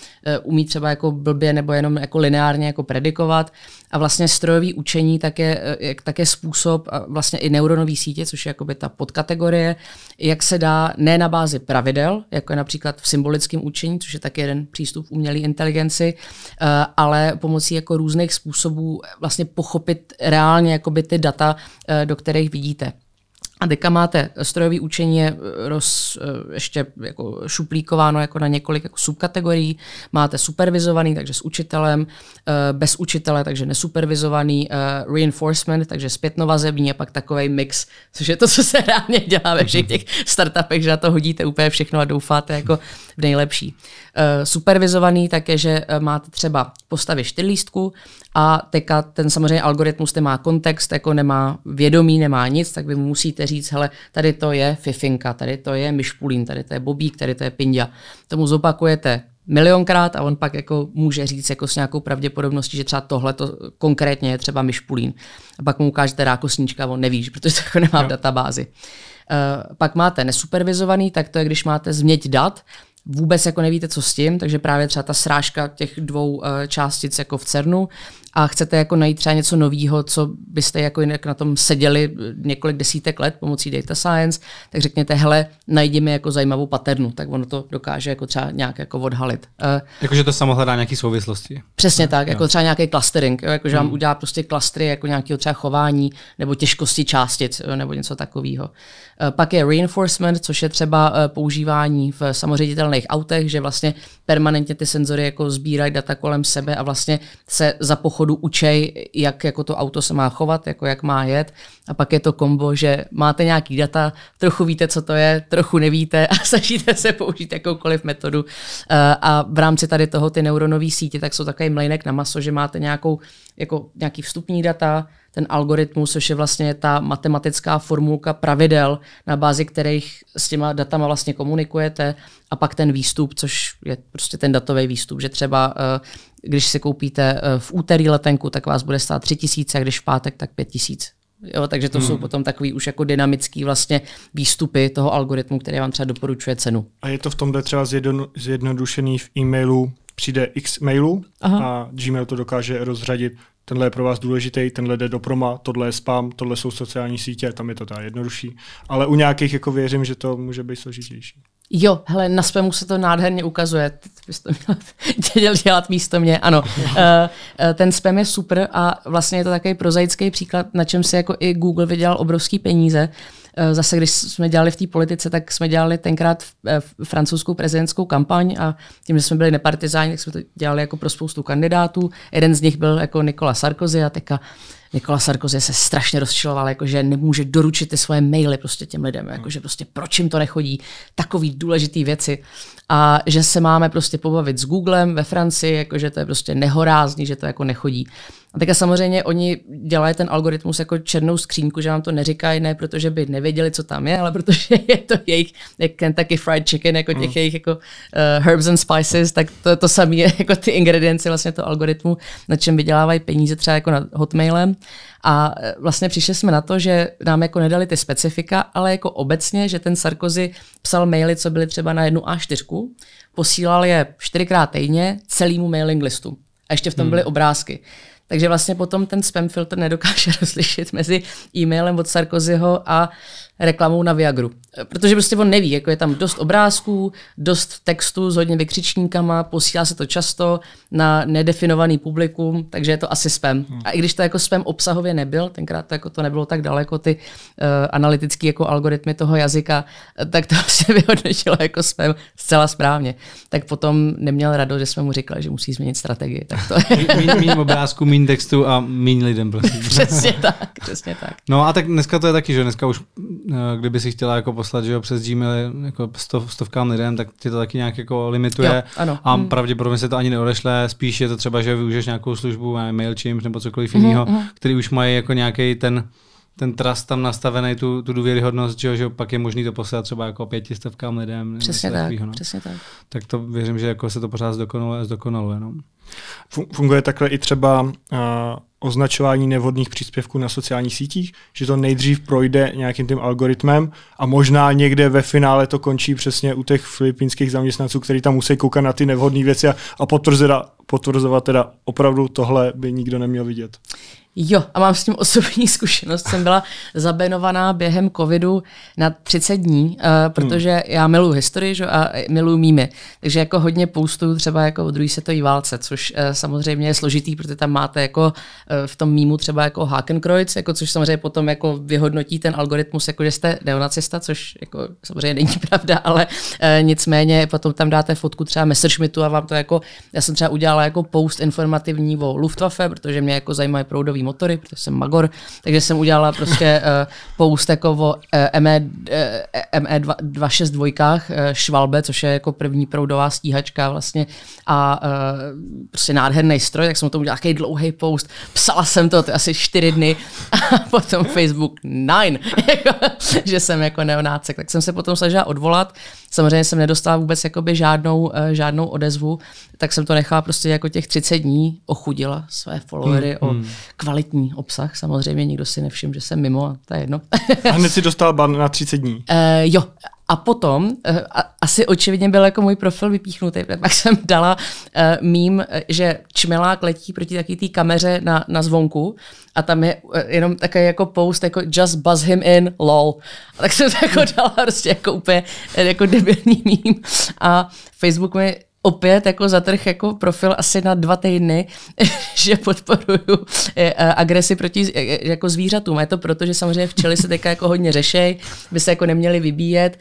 uh, umí třeba jako blbě nebo jenom jako lineárně jako predikovat a vlastně strojový učení tak je, eh, jak, tak je způsob a vlastně i neuronové sítě, což je jakoby ta podkategorie, jak se dá ne na bázi pravidel, jako je například v symbolickém učení, což je taky jeden přístup umělé inteligenci, uh, ale pomocí jako různých způsobů vlastně pochopit reálně jakoby ty data, do kterých vidíte. A deka máte strojové učení je eh, roz, eh, ještě jako šuplíkováno jako na několik jako subkategorií. Máte supervizovaný, takže s učitelem, eh, bez učitele, takže nesupervizovaný, reinforcement, takže zpětnovazební a pak takový mix, což je to, co se reálně dělá ve všech těch startupech, že na to hodíte úplně všechno a doufáte jako v nejlepší. Supervizovaný tak je, že máte třeba postavy čtyřlístku a teďka ten samozřejmě algoritmus nemá kontext, jako nemá vědomí, nemá nic, tak vy mu musíte říct, hele, tady to je fifinka, tady to je myšpulín, tady to je bobík, tady to je pindia. Tomu zopakujete milionkrát a on pak jako může říct jako s nějakou pravděpodobností, že třeba tohle to konkrétně je třeba myšpulín. A pak mu ukážete rákosníčka on neví, protože to jako nemá v databázi. Uh, pak máte nesupervizovaný, tak to je, když máte změť dat, vůbec jako nevíte, co s tím, takže právě třeba ta srážka těch dvou uh, částic jako v CERNu a chcete jako najít třeba něco nového, co byste jako jinak na tom seděli několik desítek let pomocí data science, tak řekněte, hele, najdi mi jako zajímavou paternu, tak ono to dokáže jako třeba nějak jako odhalit. Eh, jakože to samo hledá nějaké souvislosti. Přesně tak, jako jo. třeba nějaký clustering, jako že vám hmm. udělá prostě klastry jako nějakého třeba chování nebo těžkosti částic nebo něco takového. Eh, pak je reinforcement, což je třeba eh, používání v samoředitelných autech, že vlastně permanentně ty senzory jako sbírají data kolem sebe a vlastně se za pochodu obchodu učej, jak jako to auto se má chovat, jako jak má jet. A pak je to kombo, že máte nějaký data, trochu víte, co to je, trochu nevíte a snažíte se použít jakoukoliv metodu. Eh, a v rámci tady toho ty neuronové sítě, tak jsou takový mlejnek na maso, že máte nějakou, jako nějaký vstupní data, ten algoritmus, což je vlastně ta matematická formulka pravidel, na bázi kterých s těma datama vlastně komunikujete, a pak ten výstup, což je prostě ten datový výstup, že třeba uh, když si koupíte eh, v úterý letenku, tak vás bude stát 3 tisíce, a když v pátek, tak 5 tisíc. Jo, takže to hmm. jsou potom takový už jako dynamický vlastně výstupy toho algoritmu, který vám třeba doporučuje cenu. A je to v tomhle třeba zjednodušený v e-mailu, přijde x mailů Aha. a Gmail to dokáže rozřadit. Tenhle je pro vás důležitý, tenhle jde do proma, tohle je spam, tohle jsou sociální sítě, tam je to ta jednodušší. Ale u nějakých jako věřím, že to může být složitější. Jo, hele, na svém se to nádherně ukazuje. Ty to měl dělat místo mě, ano. Eh, eh, ten spam je super a vlastně je to takový prozaický příklad, na čem si jako i Google vydělal obrovský peníze. Eh, zase, když jsme dělali v té politice, tak jsme dělali tenkrát francouzskou prezidentskou kampaň a tím, že jsme byli nepartizáni, tak jsme to dělali jako pro spoustu kandidátů. Jeden z nich byl jako Nikola Sarkozy a teďka Nikola Sarkozy se strašně rozčiloval, jakože nemůže doručit ty svoje maily prostě těm lidem, hmm. jakože prostě proč jim to nechodí, takový důležitý věci. A že se máme prostě pobavit s Googlem ve Francii, jakože to je prostě nehorázný, že to jako nechodí. A teďka samozřejmě oni dělají ten algoritmus jako černou skřínku, že vám to neříkají, ne protože by nevěděli, co tam je, ale protože je to jejich, jak Kentucky Fried Chicken, jako těch mm. jejich jako, uh, herbs and spices, tak to, to samé je jako ty ingredience vlastně to algoritmu, na čem vydělávají peníze třeba jako nad Hotmailem. A eh, vlastně přišli jsme na to, že nám jako nedali ty specifika, ale jako obecně, že ten Sarkozy psal maily, co byly třeba na jednu A4, posílal je čtyřikrát týdně celému mailing listu. A ještě v tom byly hmm. obrázky. Takže vlastně potom ten spam filter nedokáže rozlišit mezi e-mailem od Sarkozyho a reklamou na Viagru. Protože prostě on neví, jako je tam dost obrázků, dost textu s hodně vykřičníkama, posílá se to často na nedefinovaný publikum, takže je to asi spam. Hmm. A i když to jako spam obsahově nebyl, tenkrát to, jako to nebylo tak daleko, ty uh, eh, analytické jako algoritmy toho jazyka, tak to se vyhodnotilo jako spam zcela správně. Tak potom neměl radost, že jsme mu říkali, že musí změnit strategii. Tak to je. mín, mín obrázku, mín textu a mín lidem. Prostě. přesně tak, přesně tak. No a tak dneska to je taky, že dneska už Eh, kdyby si chtěla jako poslat že jo, přes Gmail jako stov, stovkám lidem, tak ti to taky nějak jako limituje. Jo, ano. A hmm. pravděpodobně se to ani neodešle. Spíš je to třeba, že využiješ nějakou službu, mailchimp nebo cokoliv jiného, mm-hmm. který už mají jako nějaký ten ten trust tam nastavený, tu, tu důvěryhodnost, že, že pak je možný to poslat třeba jako pětistovkám lidem. Přesně tak, takovýho, no. přesně tak. Tak to věřím, že jako se to pořád zdokonaluje, zdokonaluje no. Funguje takhle i třeba uh, označování nevhodných příspěvků na sociálních sítích, že to nejdřív projde nějakým tím algoritmem a možná někde ve finále to končí přesně u těch filipínských zaměstnanců, kteří tam musí koukat na ty nevhodné věci a, a potvrzovat, potvrzovat teda opravdu tohle by nikdo neměl vidět. Jo, a mám s tím osobní zkušenost. Jsem byla zabenovaná během covidu na 30 dní, uh, protože hmm. já miluji historii že, a miluji mými. Takže jako hodně poustuju třeba jako o druhé světový válce, což uh, samozřejmě je složitý, protože tam máte jako uh, v tom mímu třeba jako Hakenkreuz, jako což samozřejmě potom jako vyhodnotí ten algoritmus, jako že jste neonacista, což jako samozřejmě není pravda, ale uh, nicméně potom tam dáte fotku třeba Messerschmittu a vám to jako, já jsem třeba udělala jako post informativní o Luftwaffe, protože mě jako zajímají proudový motory, protože jsem magor, takže jsem udělala prostě uh, poust jako o uh, ME, uh, ME 262 uh, Švalbe, což je jako první proudová stíhačka vlastně a uh, prostě nádherný stroj, tak jsem o tom udělala takový dlouhý poust. Psala jsem to, to asi čtyři dny a potom Facebook nine, že jsem jako neonácek. Tak jsem se potom snažila odvolat, Samozřejmě jsem nedostala vůbec jakoby žádnou, eh, žádnou odezvu, tak jsem to nechala prostě jako těch 30 dní, ochudila své followery hmm, o hmm. kvalitní obsah. Samozřejmě nikdo si nevšiml, že jsem mimo, a to je jedno. a hned si dostala ban na 30 dní. Uh, jo, a potom, eh, a, asi očividně byl jako můj profil vypíchnutý, pak jsem dala uh, mím, eh, že čmelák letí proti taky té kameře na, na zvonku a tam je jenom také jako post, jako just buzz him in, lol. A tak jsem to jako dala prostě jako úplně jako debilní mím. A Facebook mi opět jako zatrh jako profil asi na dva týdny, že podporuju eh, eh, agresi proti eh, jako zvířatům. Je to proto, že samozřejmě včely se teďka jako hodně řešej, by se jako neměli vybíjet.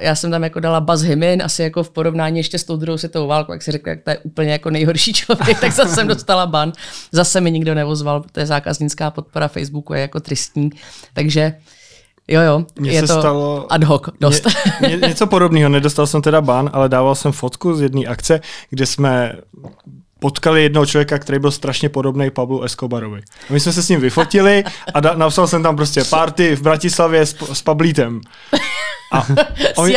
Já jsem tam jako dala Buzz Hymin, asi jako v porovnání ještě s tou druhou světovou válkou, jak si řekl, jak to je úplně jako nejhorší člověk, tak zase jsem dostala ban. Zase mi nikdo nevozval, protože zákaznická podpora Facebooku je jako tristní. Takže Jo, jo, Mně je se to stalo ad hoc, dost. Mě, mě, něco podobného, nedostal jsem teda ban, ale dával jsem fotku z jedné akce, kde jsme potkali jednoho člověka, který byl strašně podobný Pablu Escobarovi. A my jsme se s ním vyfotili a da- napsal jsem tam prostě party v Bratislavě s, s Pablítem. A, on...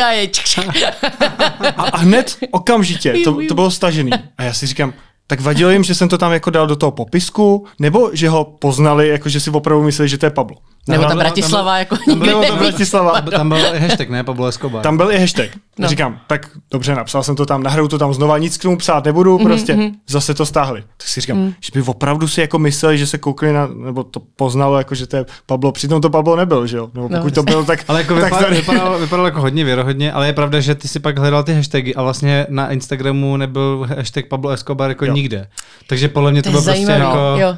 a, a hned okamžitě, to, to bylo stažený. A já si říkám, tak vadilo jim, že jsem to tam jako dal do toho popisku, nebo že ho poznali, jako že si opravdu mysleli, že to je Pablo. Nebo ta Bratislava, tam, jako tam byl, tam Bratislava, Pardon. tam byl i hashtag, ne Pablo Escobar. Tam byl i hashtag. No. Říkám, tak dobře, napsal jsem to tam, nahraju to tam znova, nic k tomu psát nebudu, mm-hmm. prostě mm-hmm. zase to stáhli. Tak si říkám, mm. že by opravdu si jako mysleli, že se koukli na, nebo to poznalo, jako že to je Pablo, přitom to Pablo nebyl, že jo? Nebo no. pokud no, to bylo, tak... Ale jako tak vypadalo, tady... vypadalo, vypadalo, jako hodně věrohodně, ale je pravda, že ty si pak hledal ty hashtagy a vlastně na Instagramu nebyl hashtag Pablo Escobar jako jo. nikde. Takže podle mě to, to bylo prostě jako... Jo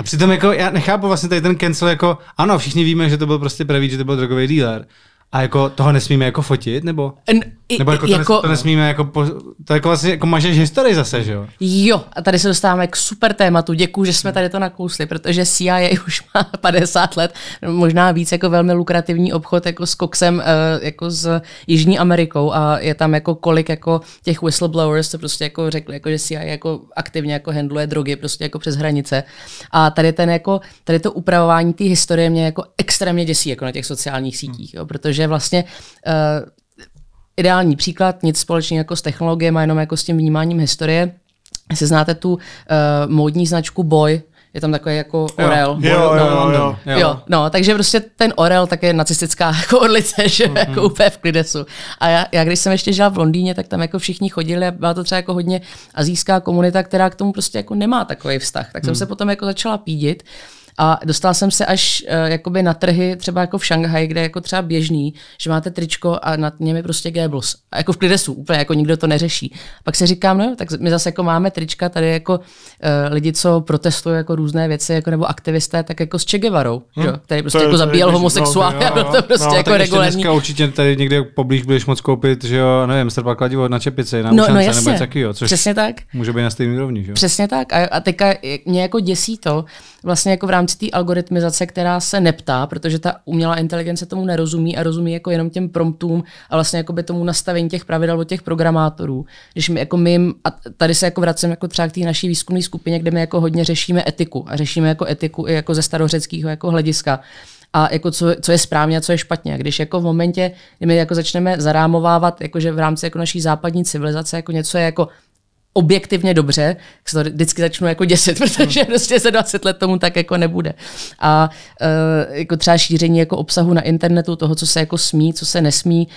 a přitom jako já nechápu vlastně tady ten cancel jako, ano, všichni víme, že to byl prostě pravý, že to byl drogový dealer. A jako toho nesmíme jako fotit, nebo? And- nebo jako, to, jako to nesmíme, jako po, to jako vlastně jako mažeš historii zase, že jo? Jo, a tady se dostáváme k super tématu. Děkuji, že jsme tady to nakousli, protože CIA už má 50 let, možná víc jako velmi lukrativní obchod jako s koksem, eh, jako s Jižní Amerikou a je tam jako kolik jako těch whistleblowers, co prostě jako řekli, jako že CIA jako aktivně jako handluje drogy prostě jako přes hranice. A tady ten jako, tady to upravování té historie mě jako extrémně děsí jako na těch sociálních sítích, jo, protože vlastně eh, ideální příklad, nic společně jako s technologiemi, jenom jako s tím vnímáním historie. Se znáte tu uh, módní značku Boy, je tam takový jako orel. Jo, jo, no, jo, jo, jo. jo, no, takže prostě ten orel tak je nacistická jako orlice, že mm-hmm. jako úplně v klidesu. A já, já, když jsem ještě žila v Londýně, tak tam jako všichni chodili a byla to třeba jako hodně azijská komunita, která k tomu prostě jako nemá takový vztah. Tak jsem mm. se potom jako začala pídit. A dostal jsem se až uh, jakoby na trhy třeba jako v Šanghaji, kde je jako třeba běžný, že máte tričko a nad němi prostě Goebbels. A jako v klidesu, úplně jako nikdo to neřeší. Pak si říkám, no tak my zase jako máme trička tady jako uh, lidi, co protestují jako různé věci, jako nebo aktivisté, tak jako s Čegevarou, hmm. jo, který prostě to, jako zabíjel homosexuál. no, no, to prostě jako no, no. Prostě no jako regulární. Dneska určitě tady někde poblíž budeš moc koupit, že jo, nevím, strpa kladivo na čepici, na no, no, jasně, nebo taky, jo, což přesně tak. může být na stejný rovni, že jo? Přesně tak. A, a teďka eh, mě jako děsí to, vlastně jako v rámci rámci té algoritmizace, která se neptá, protože ta umělá inteligence tomu nerozumí a rozumí jako jenom těm promptům a vlastně jako by tomu nastavení těch pravidel od těch programátorů. Když my jako my a tady se jako vracím jako třeba k té naší výzkumné skupině, kde my jako hodně řešíme etiku a řešíme jako etiku i jako ze starořeckého jako hlediska a jako co, co, je správně a co je špatně. Když jako v momentě, kdy my jako začneme zarámovávat, jakože v rámci jako naší západní civilizace jako něco je jako objektivně dobře, se to vždycky začnu jako děsit, protože prostě se 20 let tomu tak jako nebude. A uh, jako třeba šíření jako obsahu na internetu, toho, co se jako smí, co se nesmí,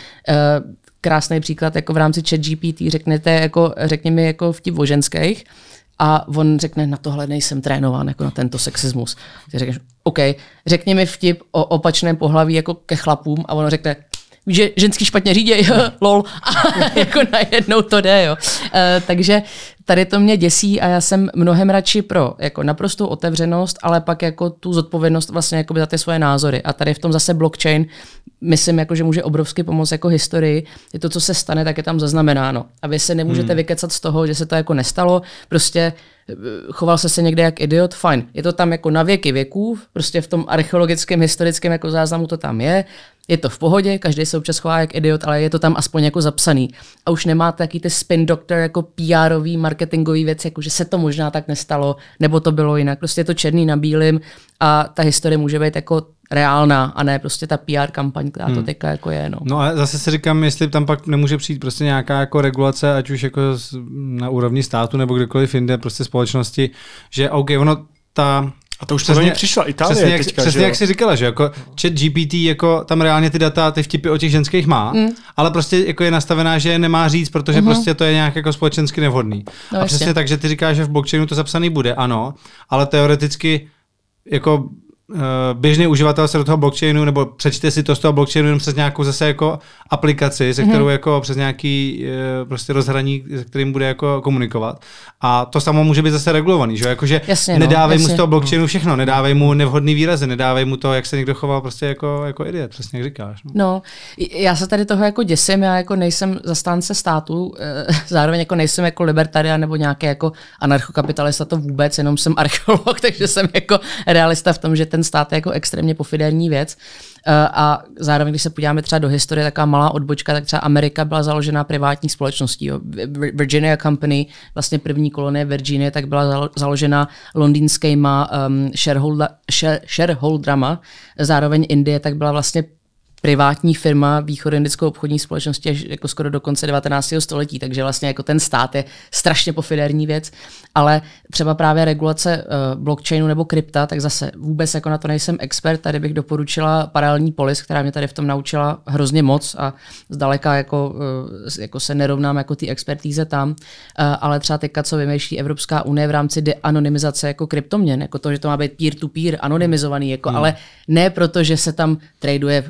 uh, krásný příklad, jako v rámci chat GPT řeknete, jako, řekně mi jako vtip o ženských, a on řekne, na tohle nejsem trénován, jako na tento sexismus. Ty řekneš, OK, řekni mi vtip o opačném pohlaví jako ke chlapům a on řekne, že ženský špatně jo, lol, a jako najednou to jde, jo. E, takže tady to mě děsí a já jsem mnohem radši pro jako naprostou otevřenost, ale pak jako tu zodpovědnost vlastně jako za ty svoje názory. A tady v tom zase blockchain, myslím, jako, že může obrovsky pomoct jako historii. Je to, co se stane, tak je tam zaznamenáno. A vy se nemůžete hmm. vykecat z toho, že se to jako nestalo, prostě eh, choval se se někde jak idiot, fajn. Je to tam jako na věky věků, prostě v tom archeologickém, historickém jako záznamu to tam je je to v pohodě, každý se občas chová jak idiot, ale je to tam aspoň jako zapsaný. A už nemáte taky ty spin doctor jako pr marketingový věc, jako že se to možná tak nestalo, nebo to bylo jinak. Prostě je to černý na bílým a ta historie může být jako reálná a ne prostě ta PR kampaň, která hmm. to teďka jako je. No. no a zase si říkám, jestli tam pak nemůže přijít prostě nějaká jako regulace, ať už jako na úrovni státu nebo kdekoliv jinde, prostě společnosti, že OK, ono ta a to už přesně, přišla Itálie přesně, jak, teďka, přesně jo? jak jsi říkala, že jako chat GPT jako tam reálně ty data, ty vtipy o těch ženských má, mm. ale prostě jako je nastavená, že je nemá říct, protože mm-hmm. prostě to je nějak jako společensky nevhodný. No, a ještě. přesně tak, že ty říkáš, že v blockchainu to zapsaný bude, ano, ale teoreticky jako Eh, běžný uživatel se do toho blockchainu nebo přečte si to z toho blockchainu jenom přes nějakou zase jako aplikaci, se mhm. kterou mm-hmm. jako přes nějaký eh, prostě rozhraní, se kterým bude jako komunikovat. A to samo může být zase regulovaný, že jakože jasně, no, nedávej no, mu jasně. z toho blockchainu všechno, nedávej mu mhm. nevhodný výrazy, nedávej mu to, jak se někdo choval prostě jako, jako idiot, přesně jak říkáš. No. no. já se tady toho jako děsím, já jako nejsem zastánce státu, eh, zároveň jako nejsem jako libertarian nebo nějaký jako anarchokapitalista to vůbec, jenom jsem archeolog, takže jsem jako realista v tom, že ten ten stát je jako extrémně pofiderní věc. Eh, a zároveň, když se podíváme třeba do historie, taká malá odbočka, tak třeba Amerika byla založena privátní společností. Jo. Virginia Company, vlastně první kolonie Virginie, tak byla založena londýnskýma um, ehm, shareholder, share, shareholderama. Zároveň Indie, tak byla vlastně privátní firma východoindickou obchodní společnosti až jako skoro do konce 19. století, takže vlastně jako ten stát je strašně pofiderní věc, ale třeba právě regulace uh, blockchainu nebo krypta, tak zase vůbec jako na to nejsem expert, tady bych doporučila paralelní polis, která mě tady v tom naučila hrozně moc a zdaleka jako, uh, jako se nerovnám jako ty expertíze tam, uh, ale třeba teďka, co vymýšlí Evropská unie v rámci deanonymizace jako kryptoměn, jako to, že to má být peer-to-peer, anonymizovaný, jako, hmm. ale ne proto, že se tam traduje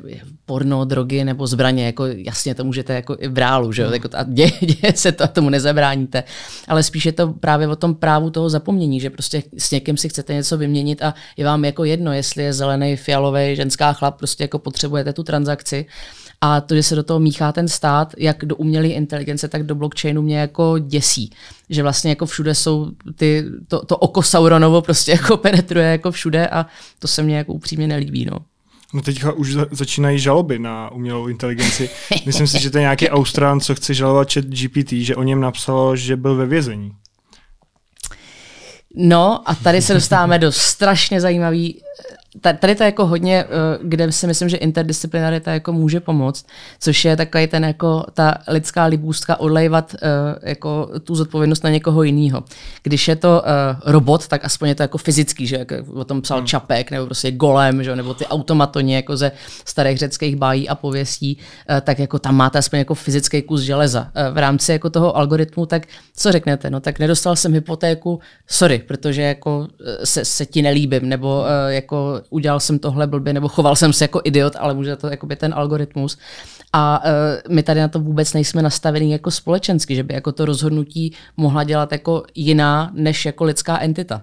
porno, drogy nebo zbraně, jako jasně to můžete jako i v rálu, že jo, no. jako a děje, děje se to a tomu nezabráníte, ale spíš je to právě o tom právu toho zapomnění, že prostě s někým si chcete něco vyměnit a je vám jako jedno, jestli je zelený, fialový, ženská chlap, prostě jako potřebujete tu transakci a to, že se do toho míchá ten stát, jak do umělé inteligence, tak do blockchainu mě jako děsí, že vlastně jako všude jsou ty, to, to oko Sauronovo prostě jako penetruje jako všude a to se mně jako upřímně nelíbí, no. No teď už začínají žaloby na umělou inteligenci. Myslím si, že to je nějaký Austrán, co chce žalovat chat GPT, že o něm napsalo, že byl ve vězení. No a tady se dostáváme do strašně zajímavé tady to je jako hodně, eh, kde si myslím, že interdisciplinarita jako může pomoct, což je takový ten jako ta lidská libůstka odlejvat eh, jako tu zodpovědnost na někoho jiného. Když je to eh, robot, tak aspoň je to jako fyzický, že jako o tom psal hmm. Čapek nebo prostě Golem, že nebo ty automatoni jako ze starých řeckých bájí a pověstí, tak jako tam máte aspoň jako fyzický kus železa. V rámci jako toho algoritmu, tak co řeknete? No tak nedostal jsem hypotéku, sorry, protože jako se, se ti nelíbím, nebo jako udělal jsem tohle blbě, nebo choval jsem se jako idiot, ale může to jako by ten algoritmus. A eh, my tady na to vůbec nejsme nastavení jako společensky, že by jako to rozhodnutí mohla dělat jako jiná než jako lidská entita.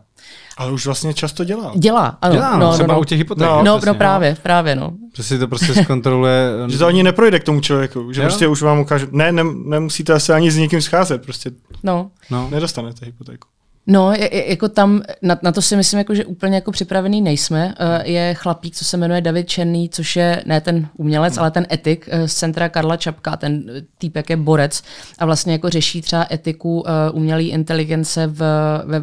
Ale už vlastně často dělá. Dělá, ano. Dělá, no, no třeba no, no. u těch hypoték. No, no, přesně, no, no. právě, no. právě, no. Že si to prostě zkontroluje. že to ani neprojde k tomu člověku, že jo? prostě už vám ukážu. ne, ne, nemusíte se ani s nikým scházet, prostě no. No. nedostanete hypotéku. No, je, jako tam, na, na to si myslím, jako, že úplně jako připravený nejsme. Eh, je chlapík, co se jmenuje David Černý, což je ne ten umělec, no. ale ten etik eh, z centra Karla Čapka. Ten týpek je borec a vlastně jako řeší třeba etiku eh, umělé inteligence v, ve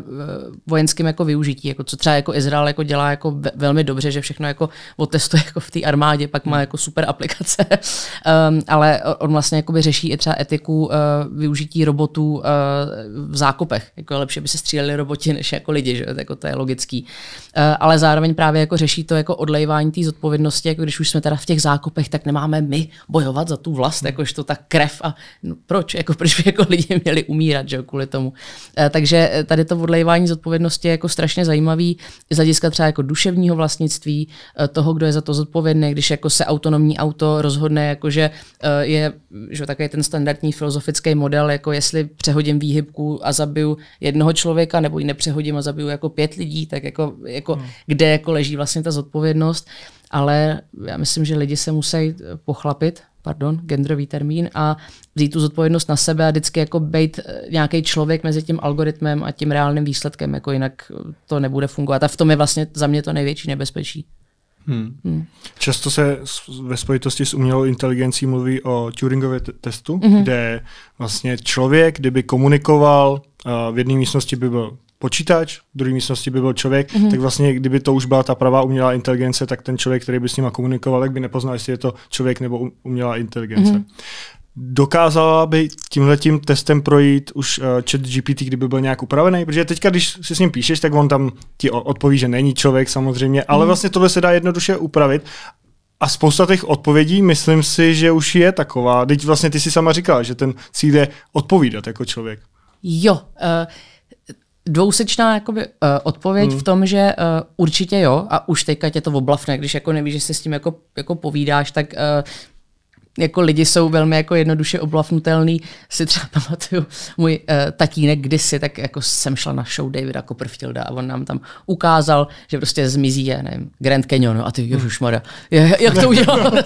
vojenském jako využití, jako co třeba jako Izrael jako dělá jako velmi dobře, že všechno jako otestuje jako v té armádě, pak má hmm. jako super aplikace. um, ale on vlastně jako by řeší i třeba etiku uh, využití robotů uh, v zákopech. Jako je lepší, aby se střílel přijeli roboti než jako lidi, že? Jako to je logický. Eh, ale zároveň právě jako řeší to jako odlejvání té zodpovědnosti, jako když už jsme teda v těch zákopech, tak nemáme my bojovat za tu vlast, hmm. jakož to ta krev a no, proč, jako proč by jako lidi měli umírat, že kvůli tomu. Eh, takže eh, tady to odlejvání zodpovědnosti je jako strašně zajímavý z hlediska třeba jako duševního vlastnictví, toho, kdo je za to zodpovědný, když jako se autonomní auto rozhodne, jako že je že takový ten standardní filozofický model, jako jestli přehodím výhybku a zabiju jednoho člověka, člověka, nebo ji nepřehodím a zabiju jako pět lidí, tak jako, jako hmm. kde jako leží vlastně ta zodpovědnost. Ale já myslím, že lidi se musí pochlapit, pardon, genderový termín, a vzít tu zodpovědnost na sebe a vždycky jako být eh, nějaký člověk mezi tím algoritmem a tím reálným výsledkem, jako jinak to nebude fungovat. A v tom je vlastně za mě to největší nebezpečí. Hmm. Hmm. Často se ve spojitosti s umělou inteligencí mluví o Turingově testu, hmm. kde vlastně člověk, kdyby komunikoval, uh, v jedné místnosti by byl počítač, v druhé místnosti by byl člověk, mm-hmm. tak vlastně kdyby to už byla ta pravá umělá inteligence, tak ten člověk, který by s nima komunikoval, tak by nepoznal, jestli je to člověk nebo umělá inteligence. Mm-hmm dokázala by tímhletím testem projít už eh, chat GPT, kdyby byl nějak upravený? Protože teďka, když si s ním píšeš, tak on tam ti odpoví, že není člověk samozřejmě, ale mhm. vlastně tohle se dá jednoduše upravit. A spousta těch odpovědí, myslím si, že už je taková. Teď vlastně ty si sama říkala, že ten cíl je odpovídat jako člověk. Jo, uh dvousečná jakoby, uh, odpověď mm. v tom, že uh, určitě jo, a už teďka tě to oblafne, když jako nevíš, že se s tím jako, jako povídáš, tak uh, jako lidi jsou velmi jako jednoduše oblafnutelný. Si třeba pamatuju, můj uh, tatínek kdysi, tak jako jsem šla na show Davida Copperfielda a on nám tam ukázal, že prostě zmizí, já nevím, Grand Canyon no, a ty, hmm. ježišmarja, jak to udělal uh,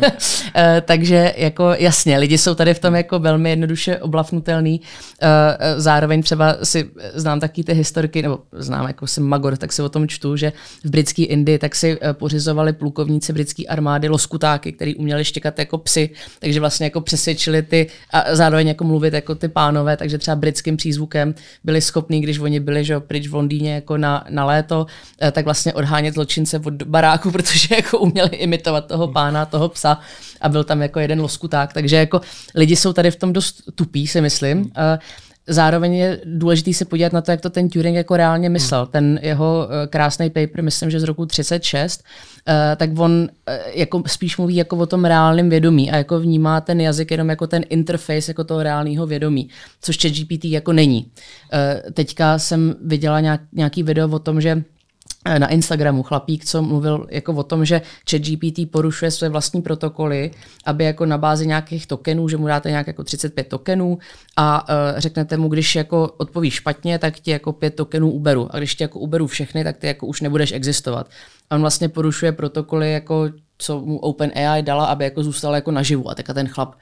takže jako jasně, lidi jsou tady v tom jako velmi jednoduše oblafnutelný. Uh, eh, zároveň třeba si znám taky ty historky, nebo znám, jako jsem Magor, tak si o tom čtu, že v britské Indii tak si pořizovali plukovníci britské armády loskutáky, který uměli štěkat makat jako psy, takže vlastně jako přesvědčili ty a zároveň jako mluvit jako ty pánové, takže třeba britským přízvukem byli schopní, když oni byli že, pryč v Londýně jako na, na léto, eh, tak vlastně odhánět zločince od baráku, protože jako uměli imitovat toho pána, toho psa a byl tam jako jeden loskuták, takže jako lidi jsou tady v tom dost tupí, si myslím. Eh, Zároveň je důležité se podívat na to, jak to ten Turing jako reálně hmm. myslel. Ten jeho eh, krásný paper, myslím, že z roku 36, eh, tak on eh, jako spíš mluví jako o tom reálném vědomí a jako vnímá ten jazyk jenom jako ten interface jako toho reálného vědomí, což ChatGPT jako není. Teďka jsem viděla nějaký video o tom, že Eh, na Instagramu chlapík, co mluvil jako o tom, že ChatGPT porušuje své vlastní protokoly, aby jako na bázi nějakých tokenů, že mu dáte nějak jako 35 tokenů a uh, řeknete mu, když jako odpovíš špatně, tak ti jako 5 tokenů uberu a když ti jako uberu všechny, tak ty jako už nebudeš existovat. A on vlastně porušuje protokoly, jako co mu OpenAI dala, aby jako zůstal jako naživu. A tak a ten chlap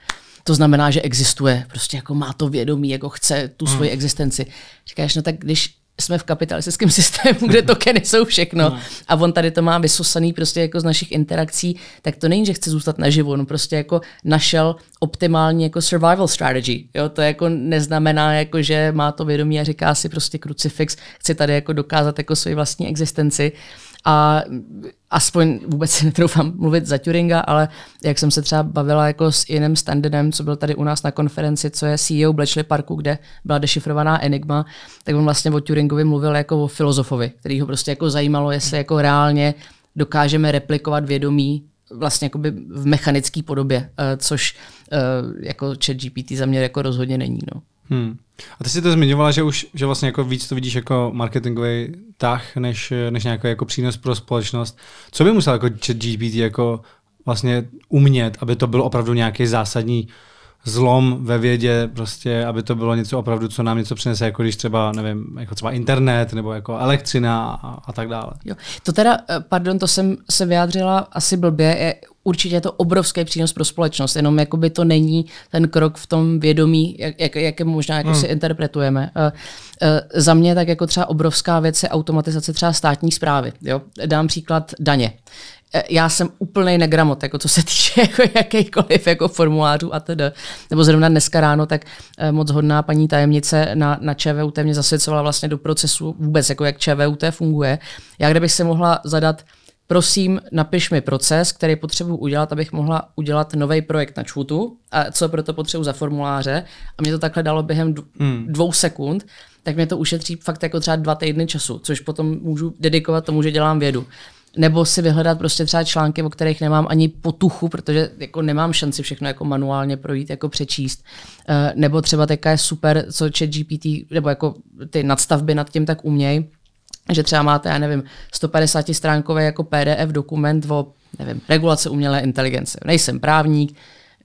to znamená, že existuje, prostě jako má to vědomí, jako chce tu hmm. svoji hmm. existenci. Říkáš, no tak když jsme v kapitalistickém systému, kde tokeny jsou všechno no. a on tady to má vysusaný prostě jako z našich interakcí, tak to není, že chce zůstat naživu, on prostě jako našel optimální jako survival strategy. Jo? To jako neznamená, jako, že má to vědomí a říká si prostě krucifix, chci tady jako dokázat jako svoji vlastní existenci. A aspoň vůbec si netroufám mluvit za Turinga, ale jak jsem se třeba bavila jako s jiným Standardem, co byl tady u nás na konferenci, co je CEO Bletchley Parku, kde byla dešifrovaná enigma, tak on vlastně o Turingovi mluvil jako o filozofovi, který ho prostě jako zajímalo, jestli jako reálně dokážeme replikovat vědomí vlastně v mechanické podobě, eh, což eh, jako chat GPT za mě jako rozhodně není. No. Hmm. A ty jsi to zmiňovala, že už že vlastně jako víc to vidíš jako marketingový tah, než, než nějaký jako přínos pro společnost. Co by musel jako GPT jako vlastně umět, aby to byl opravdu nějaký zásadní zlom ve vědě, prostě, aby to bylo něco opravdu, co nám něco přinese, jako když třeba, nevím, jako třeba internet nebo jako elektřina a, a tak dále. Jo. To teda, eh, pardon, to jsem se vyjádřila asi blbě, je určitě je to obrovský přínos pro společnost, jenom jakoby to není ten krok v tom vědomí, jak, jak, jak je možná jako hmm. si interpretujeme. Uh, uh, za mě tak jako třeba obrovská věc je automatizace třeba státní zprávy. Jo? Dám příklad daně eh, já jsem úplný negramot, jako co se týče jako jakýchkoliv jako formulářů a tedy. Nebo zrovna dneska ráno, tak moc hodná paní tajemnice na, na ČVUT mě zasvěcovala vlastně do procesu vůbec, jako jak ČVUT funguje. Já kdybych si mohla zadat prosím, napiš mi proces, který potřebuji udělat, abych mohla udělat nový projekt na čutu a co pro to potřebuji za formuláře. A mě to takhle dalo během hmm. dvou sekund, tak mě to ušetří fakt jako třeba dva týdny času, což potom můžu dedikovat tomu, že dělám vědu. Nebo si vyhledat prostě třeba články, o kterých nemám ani potuchu, protože jako nemám šanci všechno jako manuálně projít, jako přečíst. Eh, nebo třeba teďka je super, co chat GPT, nebo jako ty nadstavby nad tím tak umějí, že třeba máte, já nevím, 150 stránkový jako PDF dokument o, nevím, regulace umělé inteligence. Nejsem právník,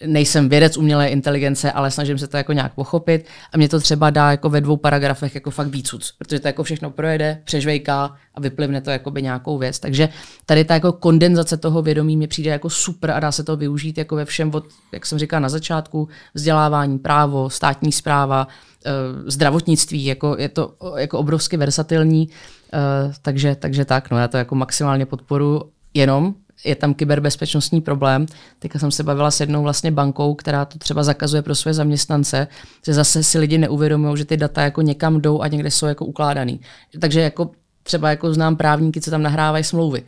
nejsem vědec umělé inteligence, ale snažím se to jako nějak pochopit a mě to třeba dá jako ve dvou paragrafech jako fakt výcuc, protože to jako všechno projede, přežvejká a vyplivne to jako by nějakou věc. Takže tady ta jako kondenzace toho vědomí mě přijde jako super a dá se to využít jako ve všem od, jak jsem říkal na začátku, vzdělávání, právo, státní zpráva, eh, zdravotnictví, jako je to jako obrovsky versatilní Uh, takže, takže tak, no já to jako maximálně podporu jenom je tam kyberbezpečnostní problém. Teďka jsem se bavila s jednou vlastně bankou, která to třeba zakazuje pro své zaměstnance, že zase si lidi neuvědomují, že ty data jako někam jdou a někde jsou jako ukládaný. Takže jako třeba jako znám právníky, co tam nahrávají smlouvy.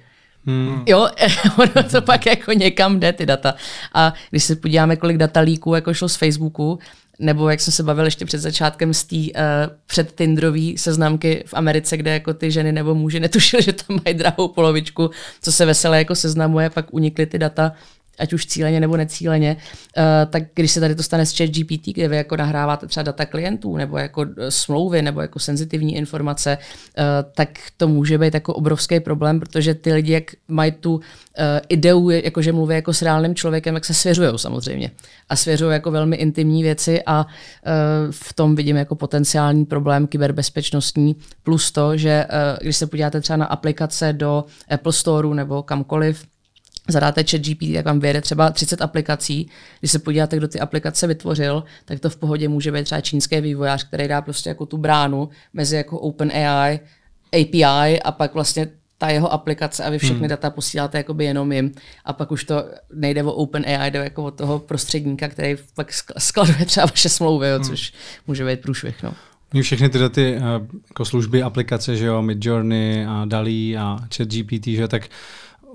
Hmm. Jo, ono to pak jako někam jde, ty data. A když se podíváme, kolik data líků jako šlo z Facebooku, nebo jak jsem se bavil ještě před začátkem z té uh, eh, předtindrový seznamky v Americe, kde jako ty ženy nebo muži netušili, že tam mají drahou polovičku, co se veselé jako seznamuje, pak unikly ty data ať už cíleně nebo necíleně, eh, tak když se tady to stane s ChatGPT, kde vy jako nahráváte třeba data klientů nebo jako eh, smlouvy nebo jako senzitivní informace, eh, tak to může být jako obrovský problém, protože ty lidi, jak mají tu ideu, jako že mluví jako s reálným člověkem, jak se svěřují samozřejmě. A svěřují jako velmi intimní věci a v tom vidím jako potenciální problém kyberbezpečnostní, plus to, že když se podíváte třeba na aplikace do Apple Store nebo kamkoliv, zadáte chat GPT, tak vám vyjede třeba 30 aplikací. Když se podíváte, kdo ty aplikace vytvořil, tak to v pohodě může být třeba čínský vývojář, který dá prostě jako tu bránu mezi jako OpenAI, API a pak vlastně ta jeho aplikace a vy všechny hmm. data posíláte jakoby jenom jim a pak už to nejde o OpenAI, jde jako o toho prostředníka, který pak skladuje třeba vaše smlouvy, jo, hmm. což hmm. může být průšvih. No. Mě všechny tyhle ty eh, jako služby, aplikace, že jo, Midjourney a Dalí a ChatGPT, že tak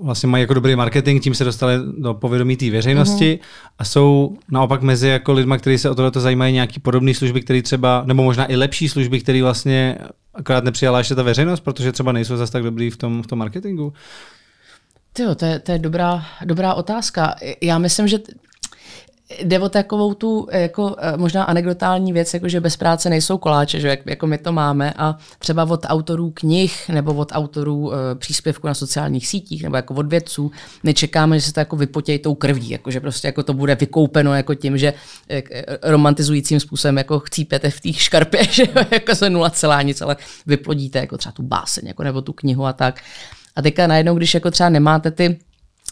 vlastně mají jako dobrý marketing, tím se dostali do povědomí té veřejnosti mm-hmm. a jsou naopak mezi jako lidma, kteří se o tohle zajímají nějaký podobné služby, které třeba, nebo možná i lepší služby, které vlastně akorát nepřijala ještě ta veřejnost, protože třeba nejsou zase tak dobrý v tom, v tom marketingu? Tyjo, to je, to je dobrá, dobrá otázka. Já myslím, že jde o takovou tu eh, jako, eh, možná anekdotální věc, jako že bez práce nejsou koláče, že jak, jako my to máme a třeba od autorů knih nebo od autorů e, příspěvku na sociálních sítích nebo jako od vědců, nečekáme, že se to jako vypotějí tou krví, jako že prostě jako to bude vykoupeno jako tím, že jak, romantizujícím způsobem jako chcípete v těch škarpě, že jako se nula celá nic, ale vyplodíte jako třeba tu báseň jako, nebo tu knihu a tak. A teďka najednou, když jako třeba nemáte ty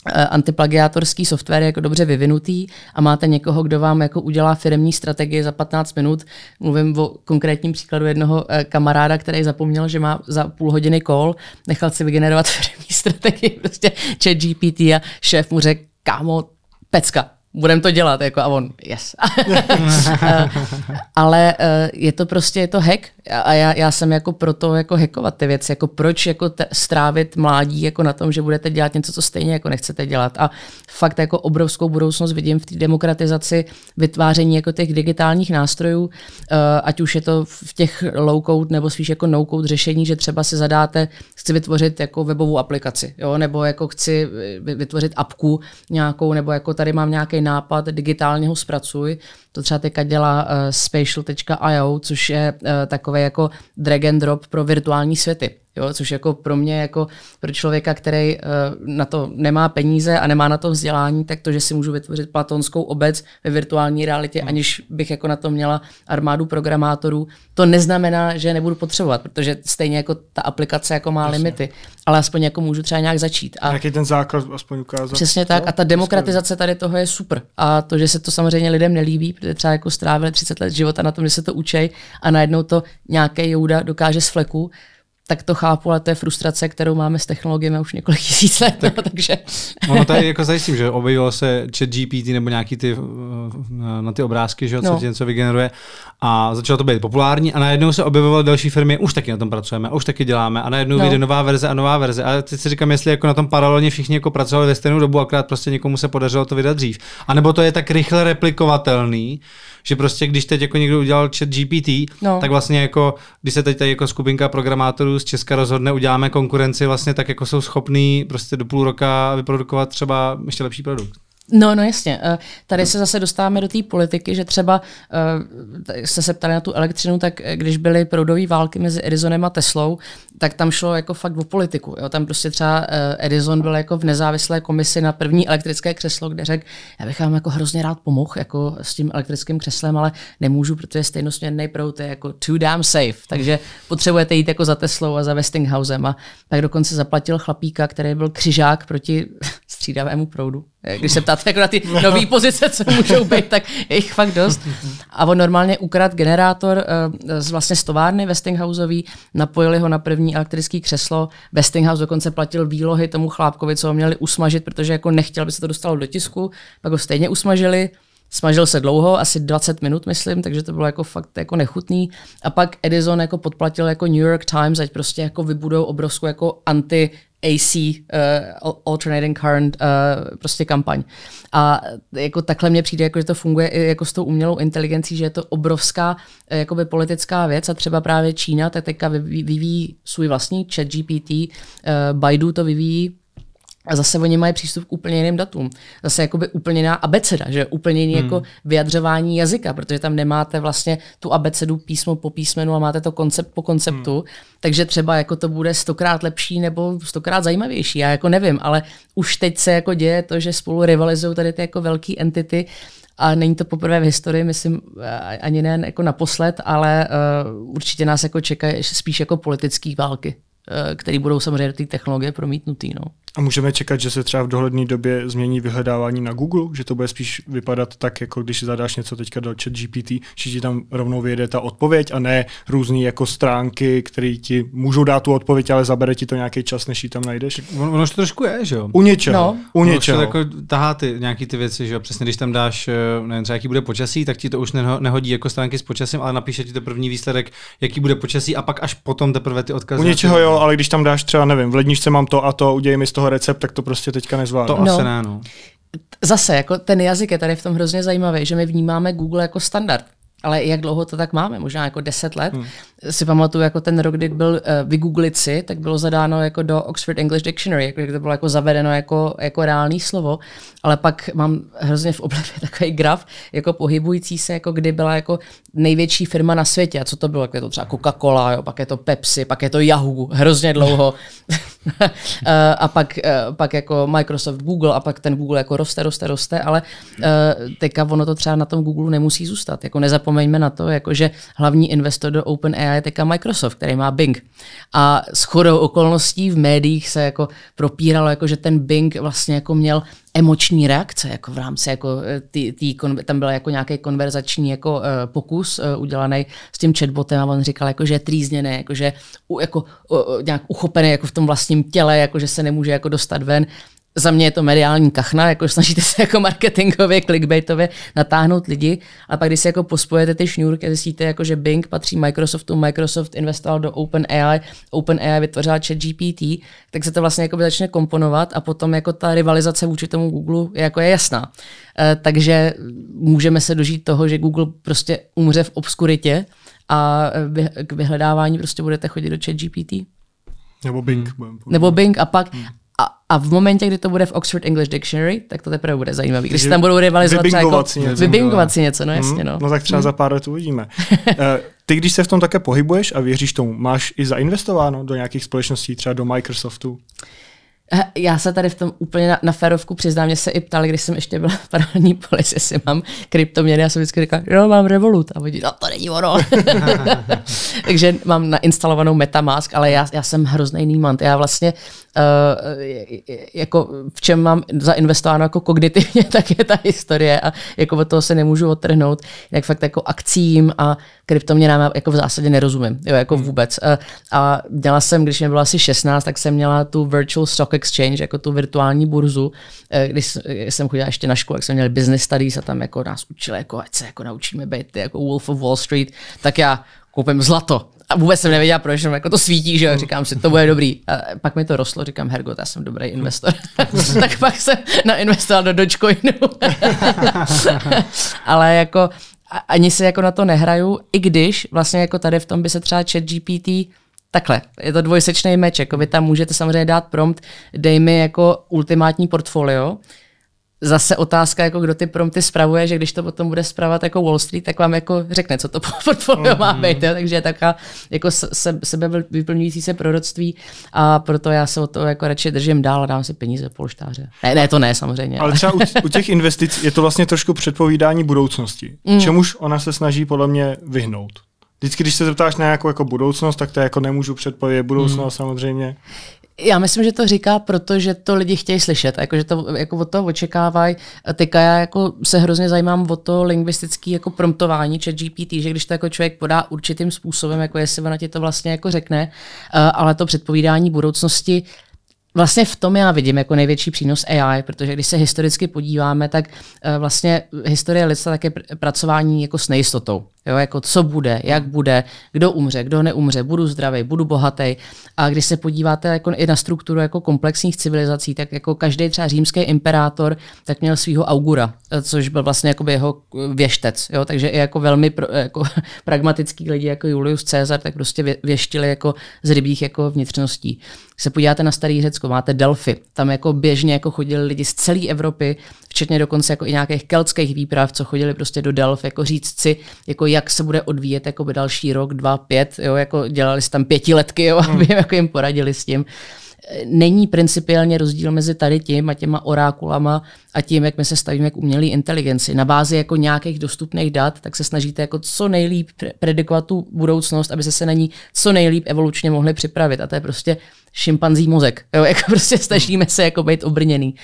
Eh, antiplagiátorský software je jako dobře vyvinutý a máte někoho, kdo vám jako udělá firmní strategii za 15 minut. Mluvím o konkrétním příkladu jednoho eh, kamaráda, který zapomněl, že má za půl hodiny call, nechal si vygenerovat firmní strategii, prostě chat GPT a šéf mu řekl, kámo, pecka, budem to dělat, jako a on, yes. ale eh, je to prostě, je to hack a já, já jsem jako proto jako hackovat ty věci, jako proč jako te, strávit mládí jako na tom, že budete dělat něco, co stejně jako nechcete dělat a fakt jako obrovskou budoucnost vidím v té demokratizaci vytváření jako těch digitálních nástrojů, eh, ať už je to v těch low code nebo spíš jako no code řešení, že třeba si zadáte, chci vytvořit jako webovou aplikaci, jo, nebo jako chci eh, vytvořit apku nějakou, nebo jako tady mám nějaký nápad, digitálně ho zpracuj. To třeba teďka dělá uh, eh, spatial.io, což je uh, takové jako drag and drop pro virtuální světy jo, což jako pro mě, jako pro člověka, který eh, na to nemá peníze a nemá na to vzdělání, tak to, že si můžu vytvořit platonskou obec ve virtuální realitě, hmm. aniž bych jako na to měla armádu programátorů, to neznamená, že nebudu potřebovat, protože stejně jako ta aplikace jako má Jasně. limity, ale aspoň jako můžu třeba nějak začít. A Jaký ten základ aspoň ukázat. Přesně tak. a ta prostě- demokratizace tady toho je super. A to, že se to samozřejmě lidem nelíbí, protože třeba jako strávili 30 let života na tom, že se to učej a najednou to nějaké Jouda dokáže z fleku, tak to chápu, ale to je frustrace, kterou máme s technologiemi už několik tisíc let. No, tak, no, takže... ono tady jako zajistím, že objevilo se chat GPT nebo nějaký ty, eh, na ty obrázky, že no. co něco vygeneruje a začalo to být populární a najednou se objevovaly další firmy, už taky na tom pracujeme, už taky děláme a najednou no. vyjde nová verze a nová verze. A teď si říkám, jestli jako na tom paralelně všichni jako pracovali ve stejnou dobu, akorát prostě někomu se podařilo to vydat dřív. A nebo to je tak rychle replikovatelný, že prostě když teď jako někdo udělal chat GPT, no. tak vlastně jako, když se teď tady jako skupinka programátorů z Česka rozhodne, uděláme konkurenci vlastně tak, jako jsou schopní prostě do půl roka vyprodukovat třeba ještě lepší produkt. No, no jasně. Eh, tady se zase dostáváme do té politiky, že třeba eh, se se ptali na tu elektřinu, tak eh, když byly proudové války mezi Edisonem a Teslou, tak tam šlo jako fakt o politiku. Jo? Tam prostě třeba Edison byl jako v nezávislé komisi na první elektrické křeslo, kde řekl, já bych vám jako hrozně rád pomohl jako s tím elektrickým křeslem, ale nemůžu, protože stejnosměrný proud je jako too damn safe. Takže potřebujete jít jako za Teslou a za Westinghousem. A tak dokonce zaplatil chlapíka, který byl křižák proti střídavému proudu. Eh, když se ptáte jako na ty nové pozice, co můžou být, tak je jich fakt dost. A on normálně ukradl generátor eh, z vlastně z továrny Westinghouseový, napojili ho na první elektrický křeslo. Westinghouse dokonce platil výlohy tomu chlápkovi, co ho měli usmažit, protože jako nechtěl, aby se to dostalo do tisku, pak ho stejně usmažili. Smažil se dlouho, asi 20 minut, myslím, takže to bylo jako fakt jako nechutný. A pak Edison jako podplatil jako New York Times, ať prostě jako vybudou obrovskou jako anti AC, uh, eh, Alternating Current, uh, prostě kampaň. A jako takhle mně přijde, jako, že to funguje i jako s tou umělou inteligencí, že je to obrovská eh, jakoby politická věc a třeba právě Čína tak teďka vyvíjí svůj vlastní chat GPT, uh, Baidu to vyvíjí, a zase oni mají přístup k úplně jiným datům. Zase jakoby úplně jiná abeceda, že úplně jiný hmm. jako vyjadřování jazyka, protože tam nemáte vlastně tu abecedu písmo po písmenu a máte to koncept po konceptu, hmm. takže třeba jako to bude stokrát lepší nebo stokrát zajímavější, já jako nevím, ale už teď se jako děje to, že spolu rivalizují tady ty jako velké entity a není to poprvé v historii, myslím, ani ne jako naposled, ale uh, určitě nás jako čekají spíš jako politické války. Eh, které budou samozřejmě do té technologie promítnutý. No. A můžeme čekat, že se třeba v dohledné době změní vyhledávání na Google, že to bude spíš vypadat tak, jako když zadáš něco teďka do chat GPT, že ti tam rovnou vyjede ta odpověď a ne různé jako stránky, které ti můžou dát tu odpověď, ale zabere ti to nějaký čas, než ji tam najdeš. Ono, ono to trošku je, že jo? U něčeho. No. U něčeho. Ono jako tahá ty, nějaký ty věci, že jo? Přesně když tam dáš, eh, nevím, třeba jaký bude počasí, tak ti to už nehodí jako stránky s počasím, ale napíše ti to první výsledek, jaký bude počasí a pak až potom teprve ty odkazy. U něčeho jo, ale když tam dáš třeba, nevím, v ledničce mám to a to, udělej mi z toho recept, tak to prostě teďka nezvládnu. To no. asi ne, no. Zase, jako ten jazyk je tady v tom hrozně zajímavý, že my vnímáme Google jako standard ale jak dlouho to tak máme, možná jako deset let. Hmm. Si pamatuju, jako ten rok, kdy byl uh, vygooglit si, tak bylo zadáno jako do Oxford English Dictionary, jako, to bylo jako zavedeno jako, jako reálný slovo, ale pak mám hrozně v oblevě takový graf, jako pohybující se, jako kdy byla jako největší firma na světě. A co to bylo? Jako je to třeba Coca-Cola, jo, pak je to Pepsi, pak je to Yahoo, hrozně dlouho. Eh, a pak, eh, pak jako Microsoft, Google a pak ten Google jako roste, roste, roste, ale eh, teďka ono to třeba na tom Google nemusí zůstat. Jako nezapomeňme na to, jako že hlavní investor do OpenAI je teďka Microsoft, který má Bing. A chodou okolností v médiích se jako propíralo, jako že ten Bing vlastně jako měl emoční reakce jako v rámci jako eh, tý, tý, tam byl jako nějaký konverzační jako eh, pokus eh, udělaný s tím chatbotem a on říkal jako že je trýzněné, jako že jako nějak uchopené jako v tom vlastním těle, jako že se nemůže jako dostat ven za mě je to mediální kachna, jako snažíte se jako marketingově, clickbaitově natáhnout lidi, a pak když se jako pospojete ty šňůrky a zjistíte, jako, že Bing patří Microsoftu, Microsoft investoval do OpenAI, OpenAI vytvořila chat GPT, tak se to vlastně jako začne komponovat a potom jako ta rivalizace vůči tomu Google je, jako je jasná. E, takže můžeme se dožít toho, že Google prostě umře v obskuritě a e, vy, k vyhledávání prostě budete chodit do chat GPT. Nebo Bing. Hmm. Nebo Bing a pak, hmm. A, a v momentě, kdy to bude v Oxford English Dictionary, tak to teprve bude zajímavý. Když tam budou rivalizovat vybingovat třeba jako, si něco. Vybingovat si něco, no jasně. Mhm. No, no tak třeba hmm. za pár let uvidíme. uh, ty, když se v tom také pohybuješ a věříš tomu, máš i zainvestováno do nějakých společností, třeba do Microsoftu? Já se tady v tom úplně na, na ferovku přiznám, mě se i ptali, když jsem ještě byla v paralelní polis, jestli mám kryptoměny. Já jsem vždycky říkala, jo, mám Revolut. A oni, no to není ono. Takže mám nainstalovanou Metamask, ale já, já jsem hrozný nímant. Já vlastně uh, jako v čem mám zainvestováno jako kognitivně, tak je ta historie a jako od toho se nemůžu odtrhnout. Jak fakt jako akcím a kryptoměnám jako v zásadě nerozumím, jo, jako hmm. vůbec. Uh, a dělala jsem, když mě bylo asi 16, tak jsem měla tu virtual stock Exchange, jako tu virtuální burzu. Eh, když eh, jsem chodila ještě na školu, jak jsem měl business studies a tam jako nás učili, jako ať se jako naučíme být jako Wolf of Wall Street, tak já koupím zlato. A vůbec jsem nevěděla, proč jenom jako to svítí, že hmm. říkám si, to bude dobrý. A pak mi to rostlo, říkám, hergo, já jsem dobrý investor. tak pak jsem nainvestoval do Dogecoinu. Ale jako ani se jako na to nehraju, i když vlastně jako tady v tom by se třeba chat GPT takhle, je to dvojsečný meč, jako vy tam můžete samozřejmě dát prompt, dej mi jako ultimátní portfolio, zase otázka, jako kdo ty prompty spravuje, že když to potom bude spravovat jako Wall Street, tak vám jako řekne, co to portfolio mm-hmm. má mhm. být. Takže je taková jako se, sebe vyplňující se proroctví a proto já se o to jako radši držím dál a dám si peníze do polštáře. Ne, ne, to ne samozřejmě. Ale třeba u, u těch investic je to vlastně trošku předpovídání budoucnosti, mm. čemuž ona se snaží podle mě vyhnout. Vždycky, když se zeptáš na nějakou jako budoucnost, tak to jako nemůžu předpovědět budoucnost hmm. samozřejmě. Já myslím, že to říká, protože to lidi chtějí slyšet, jako, že to jako od toho očekávají. Teďka já jako se hrozně zajímám o to lingvistické jako promptování chat GPT, že když to jako člověk podá určitým způsobem, jako jestli ona ti to vlastně jako řekne, eh, ale to předpovídání budoucnosti Vlastně v tom já vidím jako největší přínos AI, protože když se historicky podíváme, tak eh, vlastně historie lidstva také pracování jako s nejistotou. Jo, jako co bude, jak bude, kdo umře, kdo neumře, budu zdravý, budu bohatý. A když se podíváte jako i na strukturu jako komplexních civilizací, tak jako každý třeba římský imperátor tak měl svého augura, eh, což byl vlastně jako jeho eh, věštec. Jo? Takže i jako velmi pro, eh, jako pragmatický lidi jako Julius Caesar tak prostě věštili jako z rybích jako vnitřností. Když se podíváte na starý Řecko, máte Delfy. Tam jako běžně jako chodili lidi z celé Evropy, včetně dokonce jako i nějakých keltských výprav, co chodili prostě do Delf jako říct si, jako jak se bude odvíjet jako by další rok, dva, pět, jo, jako dělali jste tam pětiletky, jo, aby hmm. jako jim poradili s tím. Není principiálně rozdíl mezi tady tím a těma orákulama a tím, jak my se stavíme k umělé inteligenci. Na bázi jako nějakých dostupných dat, tak se snažíte jako co nejlíp predikovat tu budoucnost, aby se se na ní co nejlíp evolučně mohli připravit. A to je prostě šimpanzí mozek. Jo, jako prostě snažíme se jako být obrněný.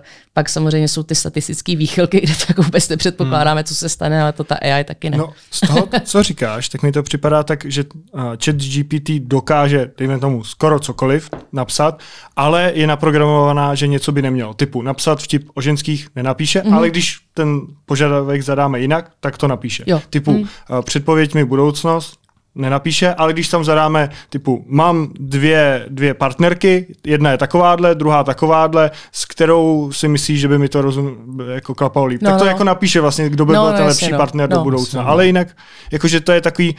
Uh, pak samozřejmě jsou ty statistické výchylky, kde to jako vůbec nepředpokládáme, hmm. co se stane, ale to ta AI taky ne. No, z toho, co říkáš, tak mi to připadá tak, že uh, eh, chat GPT dokáže, dejme tomu, skoro cokoliv napsat, ale je naprogramovaná, že něco by nemělo. Typu napsat vtip o ženských nenapíše, mm-hmm. ale když ten požadavek zadáme jinak, tak to napíše. Jo. Typu mm. uh, předpověď mi budoucnost, nenapíše, ale když tam zadáme typu mám dvě, dvě partnerky, jedna je takováhle, druhá takováhle, s kterou si myslí, že by mi to rozum, jako klapalo líp. No, tak to no. jako napíše vlastně, kdo by no, byl ten lepší no. partner no, do budoucna. No. Ale jinak, jakože to je takový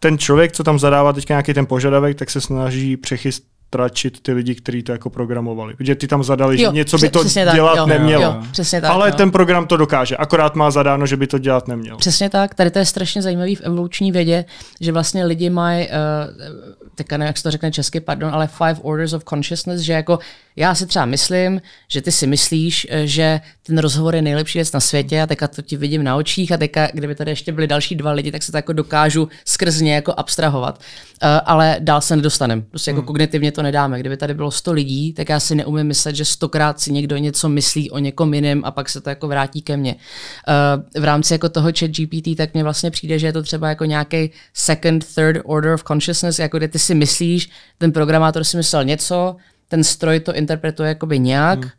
ten člověk, co tam zadává teď nějaký ten požadavek, tak se snaží přechyst, stračit ty lidi, kteří to jako programovali. Protože ty tam zadali, jo, že něco by to tak, dělat jo, nemělo. Jo, přesně tak, Ale jo. ten program to dokáže, akorát má zadáno, že by to dělat nemělo. Přesně tak, tady to je strašně zajímavý v evoluční vědě, že vlastně lidi mají, uh, teďka nevím, jak se to řekne česky, pardon, ale five orders of consciousness, že jako já si třeba myslím, že ty si myslíš, eh, že ten rozhovor je nejlepší věc na světě a teďka to ti vidím na očích a teďka, kdyby tady ještě byly další dva lidi, tak se to jako dokážu skrz ně jako abstrahovat. Uh, ale dál se nedostaneme. Prostě jako hmm. kognitivně to nedáme. Kdyby tady bylo 100 lidí, tak já si neumím myslet, že stokrát si někdo něco myslí o někom jiném a pak se to jako vrátí ke mně. Uh, v rámci jako toho chat GPT, tak mně vlastně přijde, že je to třeba jako nějaký second, third order of consciousness, jako kde ty si myslíš, ten programátor si myslel něco, ten stroj to interpretuje jakoby nějak hmm.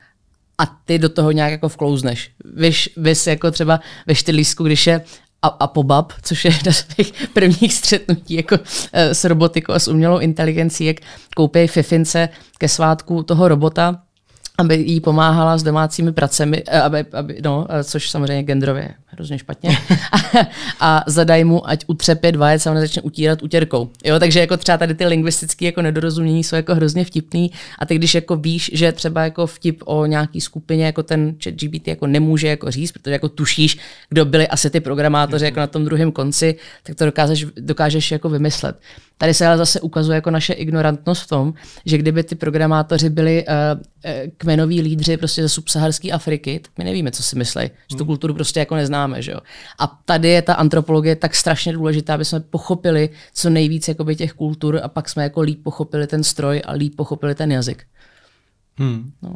a ty do toho nějak jako vklouzneš. Víš, víš jako třeba ve štylísku, když je a, a pobab, což je jedna z těch prvních střetnutí jako eh, s robotikou a s umělou inteligencí, jak koupí Fifince ke svátku toho robota, aby jí pomáhala s domácími pracemi, eh, aby, aby, no, eh, což samozřejmě genderově je hrozně špatně. a, a zadaj mu, ať utřepě dva vajec a ona začne utírat utěrkou. Jo, takže jako třeba tady ty lingvistické jako nedorozumění jsou jako hrozně vtipný a ty když jako víš, že třeba jako vtip o nějaký skupině jako ten chat GBT jako nemůže jako říct, protože jako tušíš, kdo byli asi ty programátoři mhm. jako na tom druhém konci, tak to dokážeš, dokážeš jako vymyslet. Tady se ale zase ukazuje jako naše ignorantnost v tom, že kdyby ty programátoři byli uh, kmenoví lídři prostě ze subsaharské Afriky, tak my nevíme, co si myslí, že tu hmm. kulturu prostě jako neznáme. Že jo? A tady je ta antropologie tak strašně důležitá, aby jsme pochopili co nejvíc jakoby, těch kultur a pak jsme jako líp pochopili ten stroj a líp pochopili ten jazyk. Hmm. No.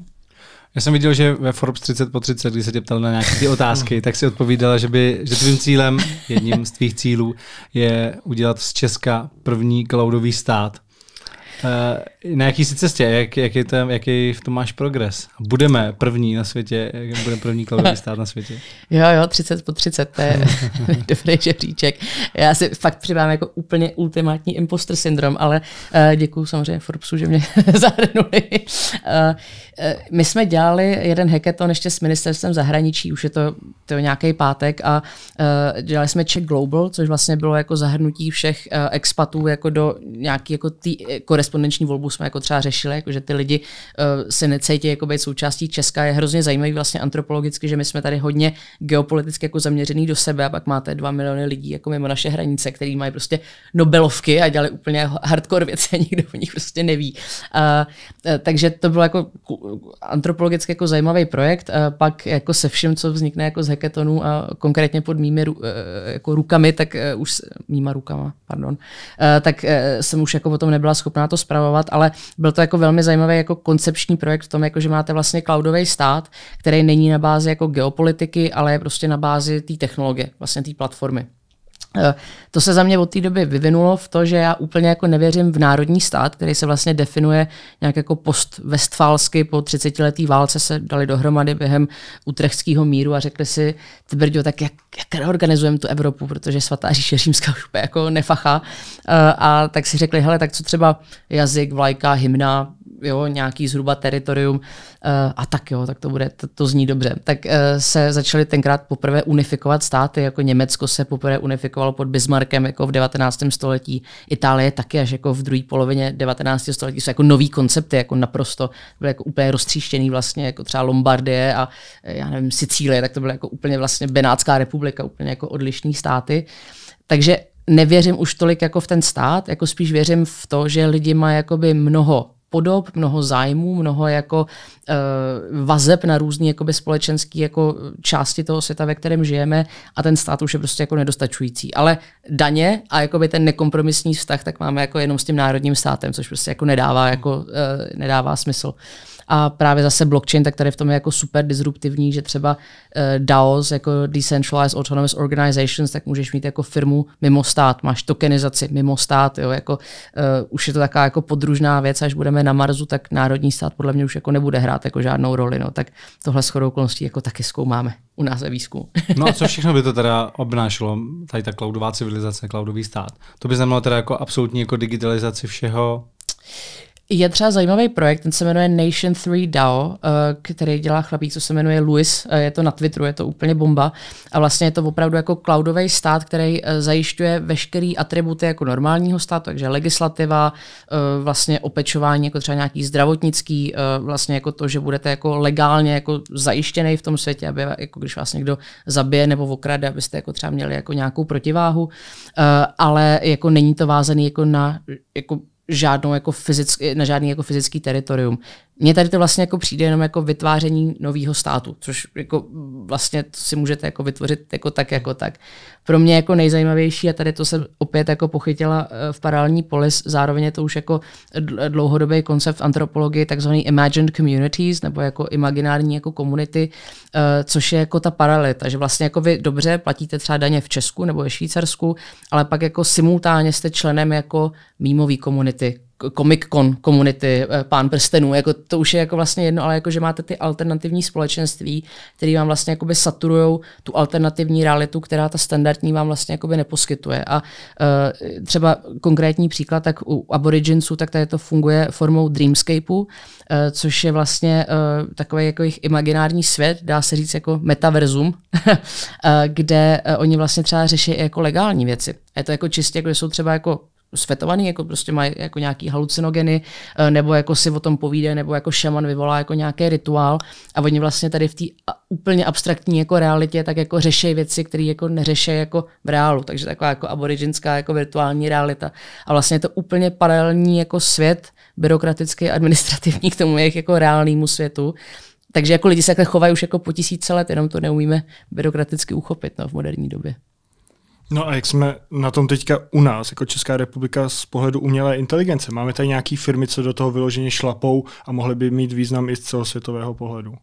Já jsem viděl, že ve Forbes 30 po 30, když se tě ptal na nějaké ty otázky, tak si odpovídala, že, by, že tvým cílem, jedním z tvých cílů, je udělat z Česka první cloudový stát. Eh, na jaký si cestě? Jak, jaký, tam, jaký v tom máš progres? Budeme první na světě, budeme první cloudový stát na světě. Jo, jo, 30 po 30, to je dobrý žebříček. Já si fakt přidám jako úplně ultimátní imposter syndrom, ale eh, děkuji samozřejmě Forbesu, že mě zahrnuli. Eh, Eh, my jsme dělali jeden hackathon ještě s ministerstvem zahraničí, už je to, to je nějaký pátek a uh, dělali jsme Czech Global, což vlastně bylo jako zahrnutí všech uh, expatů jako do nějaké jako tý, korespondenční volbu jsme jako třeba řešili, jako že ty lidi uh, se necítí jako být součástí Česka. Je hrozně zajímavý vlastně antropologicky, že my jsme tady hodně geopoliticky jako zaměřený do sebe a pak máte dva miliony lidí jako mimo naše hranice, který mají prostě Nobelovky a dělali úplně hardcore věci a nikdo o nich prostě neví. Uh, uh, takže to bylo jako antropologicky jako zajímavý projekt, a pak jako se vším, co vznikne jako z heketonu a konkrétně pod mými ru, e, e, jako rukami, tak e, už mýma rukama, pardon, tak jsem už jako potom nebyla schopná to spravovat, ale byl to jako velmi zajímavý jako koncepční projekt v tom, jako že máte vlastně cloudový stát, který není na bázi jako geopolitiky, ale je prostě na bázi té technologie, vlastně té platformy. Eh, to se za mě od té doby vyvinulo v to, že já úplně jako nevěřím v národní stát, který se vlastně definuje nějak jako postvestfálsky po 30-letý válce se dali dohromady během utrechtského míru a řekli si, ty brďo, tak jak, jak reorganizujeme tu Evropu, protože svatá říše římská už jako nefacha. A, eh, a tak si řekli, hele, tak co třeba jazyk, vlajka, hymna, jo, nějaký zhruba teritorium uh, a tak jo, tak to bude, to, to zní dobře. Tak uh, se začaly tenkrát poprvé unifikovat státy, jako Německo se poprvé unifikovalo pod Bismarckem jako v 19. století, Itálie taky až jako v druhé polovině 19. století jsou jako nový koncepty, jako naprosto, byly jako úplně roztříštěný vlastně, jako třeba Lombardie a eh, já nevím, Sicílie, tak to byla jako úplně vlastně Benátská republika, úplně jako odlišní státy. Takže nevěřím už tolik jako v ten stát, jako spíš věřím v to, že lidi mají jakoby mnoho podob, mnoho zájmů, mnoho jako uh, vazeb na různé jakoby společenské jako části toho světa, ve kterém žijeme a ten stát už je prostě jako nedostačující. Ale daně a jakoby ten nekompromisní vztah tak máme jako jenom s tím národním státem, což prostě jako nedává, jako, uh, nedává smysl. A právě zase blockchain, tak tady v tom je jako super disruptivní, že třeba uh, DAOs, jako Decentralized Autonomous Organizations, tak můžeš mít jako firmu mimo stát, máš tokenizaci mimo stát, jo, jako uh, už je to taková jako podružná věc, až budeme na marzu, tak národní stát podle mě už jako nebude hrát jako žádnou roli, no, tak tohle shodou okolností jako taky zkoumáme u nás ve výzkumu. no a co všechno by to teda obnášelo, tady ta cloudová civilizace, cloudový stát? To by znamenalo teda jako absolutní jako digitalizaci všeho? je třeba zajímavý projekt, ten se jmenuje Nation 3 DAO, eh, který dělá chlapík, co se jmenuje Luis, eh, je to na Twitteru, je to úplně bomba. A vlastně je to opravdu jako cloudový stát, který eh, zajišťuje veškeré atributy jako normálního státu, takže legislativa, vlastně opečování jako třeba nějaký zdravotnický, vlastně jako to, že budete jako legálně jako zajištěný v tom světě, aby jako když vás někdo zabije nebo okrade, abyste jako třeba měli jako nějakou protiváhu, ale jako není to vázený jako na jako žádnou jako fyzický, na žádný jako fyzický teritorium mně tady to vlastně jako přijde jenom jako vytváření nového státu, což jako vlastně si můžete jako vytvořit jako tak, jako tak. Pro mě jako nejzajímavější, a tady to se opět jako pochytila eh, v paralelní polis, zároveň je to už jako dlouhodobý koncept antropologie, takzvaný imagined communities, nebo jako imaginární jako komunity, eh, což je jako ta paralita, že vlastně jako vy dobře platíte třeba daně v Česku nebo ve Švýcarsku, ale pak jako simultánně jste členem jako mýmový komunity, Comic Con komunity, eh, pán prstenů, jako to už je jako vlastně jedno, ale jako že máte ty alternativní společenství, které vám vlastně jakoby saturujou tu alternativní realitu, která ta standardní vám vlastně jakoby neposkytuje. A uh, třeba konkrétní příklad, tak u Aboriginsů, tak tady to funguje formou Dreamscapeu, uh, což je vlastně uh, takový jako jejich imaginární svět, dá se říct jako metaverzum, kde uh, oni vlastně třeba řeší jako legální věci. Je to jako čistě, jako jsou třeba jako svetovaný, jako prostě mají jako nějaký halucinogeny, eh, nebo jako si o tom povíde, nebo jako šaman vyvolá jako nějaký rituál a oni vlastně tady v té úplně abstraktní jako realitě tak jako řeší věci, které jako neřeší jako v reálu, takže taková jako aboriginská jako virtuální realita. A vlastně je to úplně paralelní jako svět byrokratický, administrativní k tomu jejich jako reálnému světu. Takže jako lidi se takhle chovají už jako po tisíce let, jenom to neumíme byrokraticky uchopit no, v moderní době. No a jak jsme na tom teďka u nás, jako Česká republika z pohledu umělé inteligence? Máme tady nějaké firmy, co do toho vyloženě šlapou a mohly by mít význam i z celosvětového pohledu?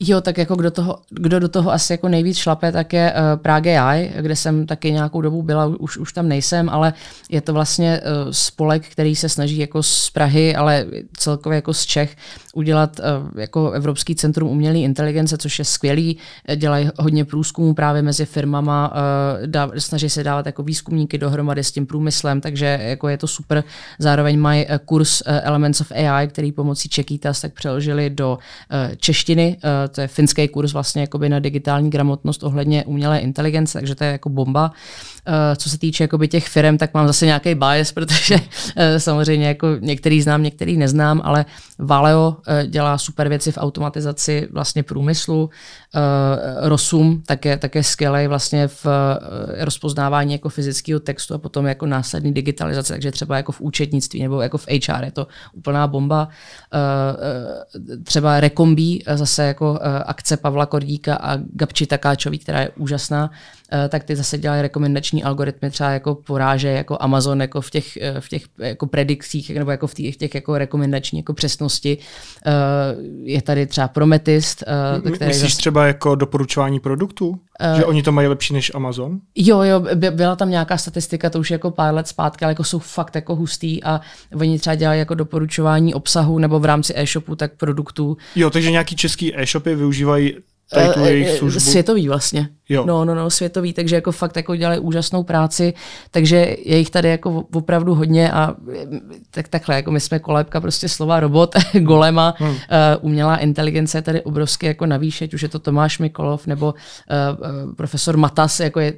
Jo, tak jako kdo, toho, kdo do toho asi jako nejvíc šlape, tak je uh, Prague AI, kde jsem taky nějakou dobu byla, už, už tam nejsem, ale je to vlastně uh, spolek, který se snaží jako z Prahy, ale celkově jako z Čech udělat eh, jako Evropský centrum umělé inteligence, což je skvělý. Eh, dělají hodně průzkumů právě mezi firmama, eh, snaží se dávat jako výzkumníky dohromady s tím průmyslem, takže jako je to super. Zároveň mají kurz Elements of AI, který pomocí Čekýtas tak přeložili do češtiny. To je finský kurz vlastně jakoby na digitální gramotnost ohledně umělé inteligence, takže to je jako bomba. Co se týče jakoby těch firm, tak mám zase nějaký bias, protože samozřejmě jako některý znám, některý neznám, ale Valeo Eh, dělá super věci v automatizaci vlastně průmyslu uh, eh, Rosum, tak je, tak je skvělý vlastně v uh, rozpoznávání jako fyzického textu a potom jako následný digitalizace, takže třeba jako v účetnictví nebo jako v HR je to úplná bomba. Uh, uh, třeba Rekombí, zase jako uh, akce Pavla Kordíka a Gabči Takáčový, která je úžasná, uh, tak ty zase dělají rekomendační algoritmy třeba jako poráže jako Amazon jako v těch, uh, v těch jako predikcích nebo jako v těch, v těch jako rekomendační jako přesnosti. Uh, je tady třeba Prometist. Uh, Myslíš zase... třeba jako doporučování produktů? Uh, že oni to mají lepší než Amazon? Jo, jo, byla tam nějaká statistika, to už jako pár let zpátky, ale jako jsou fakt jako hustý a oni třeba dělají jako doporučování obsahu nebo v rámci e-shopu, tak produktů. Jo, takže nějaký český e-shopy využívají tady tu eh, jejich eh, službu? Světový vlastně. Jo. No, no, no, světový, takže jako fakt jako dělají úžasnou práci, takže je jich tady jako opravdu hodně a tak takhle, jako my jsme kolébka prostě slova robot, golema, hmm. uh, umělá inteligence je tady obrovsky jako navýšet, už je to Tomáš Mikolov nebo uh, profesor Matas, jako je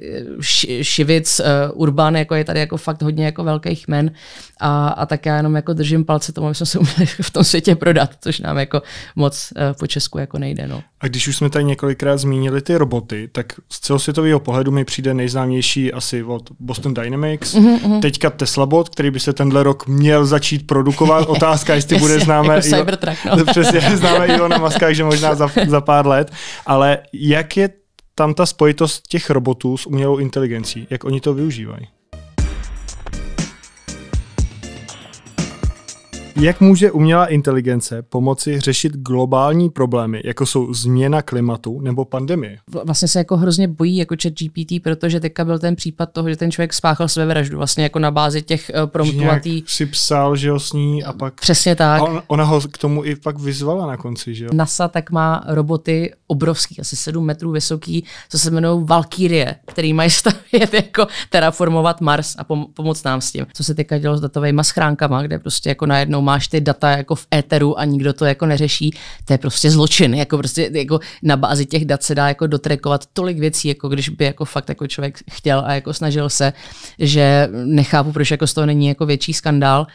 Šivic, uh, Urban, jako je tady jako fakt hodně jako velkých men a, a tak já jenom jako držím palce tomu, aby jsme se uměli v tom světě prodat, což nám jako moc uh, po Česku jako nejde, no. A když už jsme tady několikrát zmínili ty roboty, tak z celosvětového pohledu mi přijde nejznámější asi od Boston Dynamics. Mm-hmm. Teďka Tesla Bot, který by se tenhle rok měl začít produkovat. Otázka, jestli bude známe... jako Cybertruck, no. přesně, známe Ilona Maska, že možná za, za pár let. Ale jak je tam ta spojitost těch robotů s umělou inteligencí? Jak oni to využívají? Jak může umělá inteligence pomoci řešit globální problémy, jako jsou změna klimatu nebo pandemie? Vlastně se jako hrozně bojí jako chat GPT, protože teďka byl ten případ toho, že ten člověk spáchal své vraždu vlastně jako na bázi těch eh, promptů tý... si psal, že ho sní a pak... Přesně tak. A on, ona ho k tomu i pak vyzvala na konci, že jo? NASA tak má roboty obrovský, asi 7 metrů vysoký, co se jmenují Valkyrie, který mají stavět jako terraformovat Mars a pom- pomoct nám s tím. Co se teďka dělo s datovými schránkama, kde prostě jako najednou máš ty data jako v éteru a nikdo to jako neřeší, to je prostě zločin. Jako prostě jako na bázi těch dat se dá jako dotrekovat tolik věcí, jako když by jako fakt jako člověk chtěl a jako snažil se, že nechápu, proč jako z toho není jako větší skandál.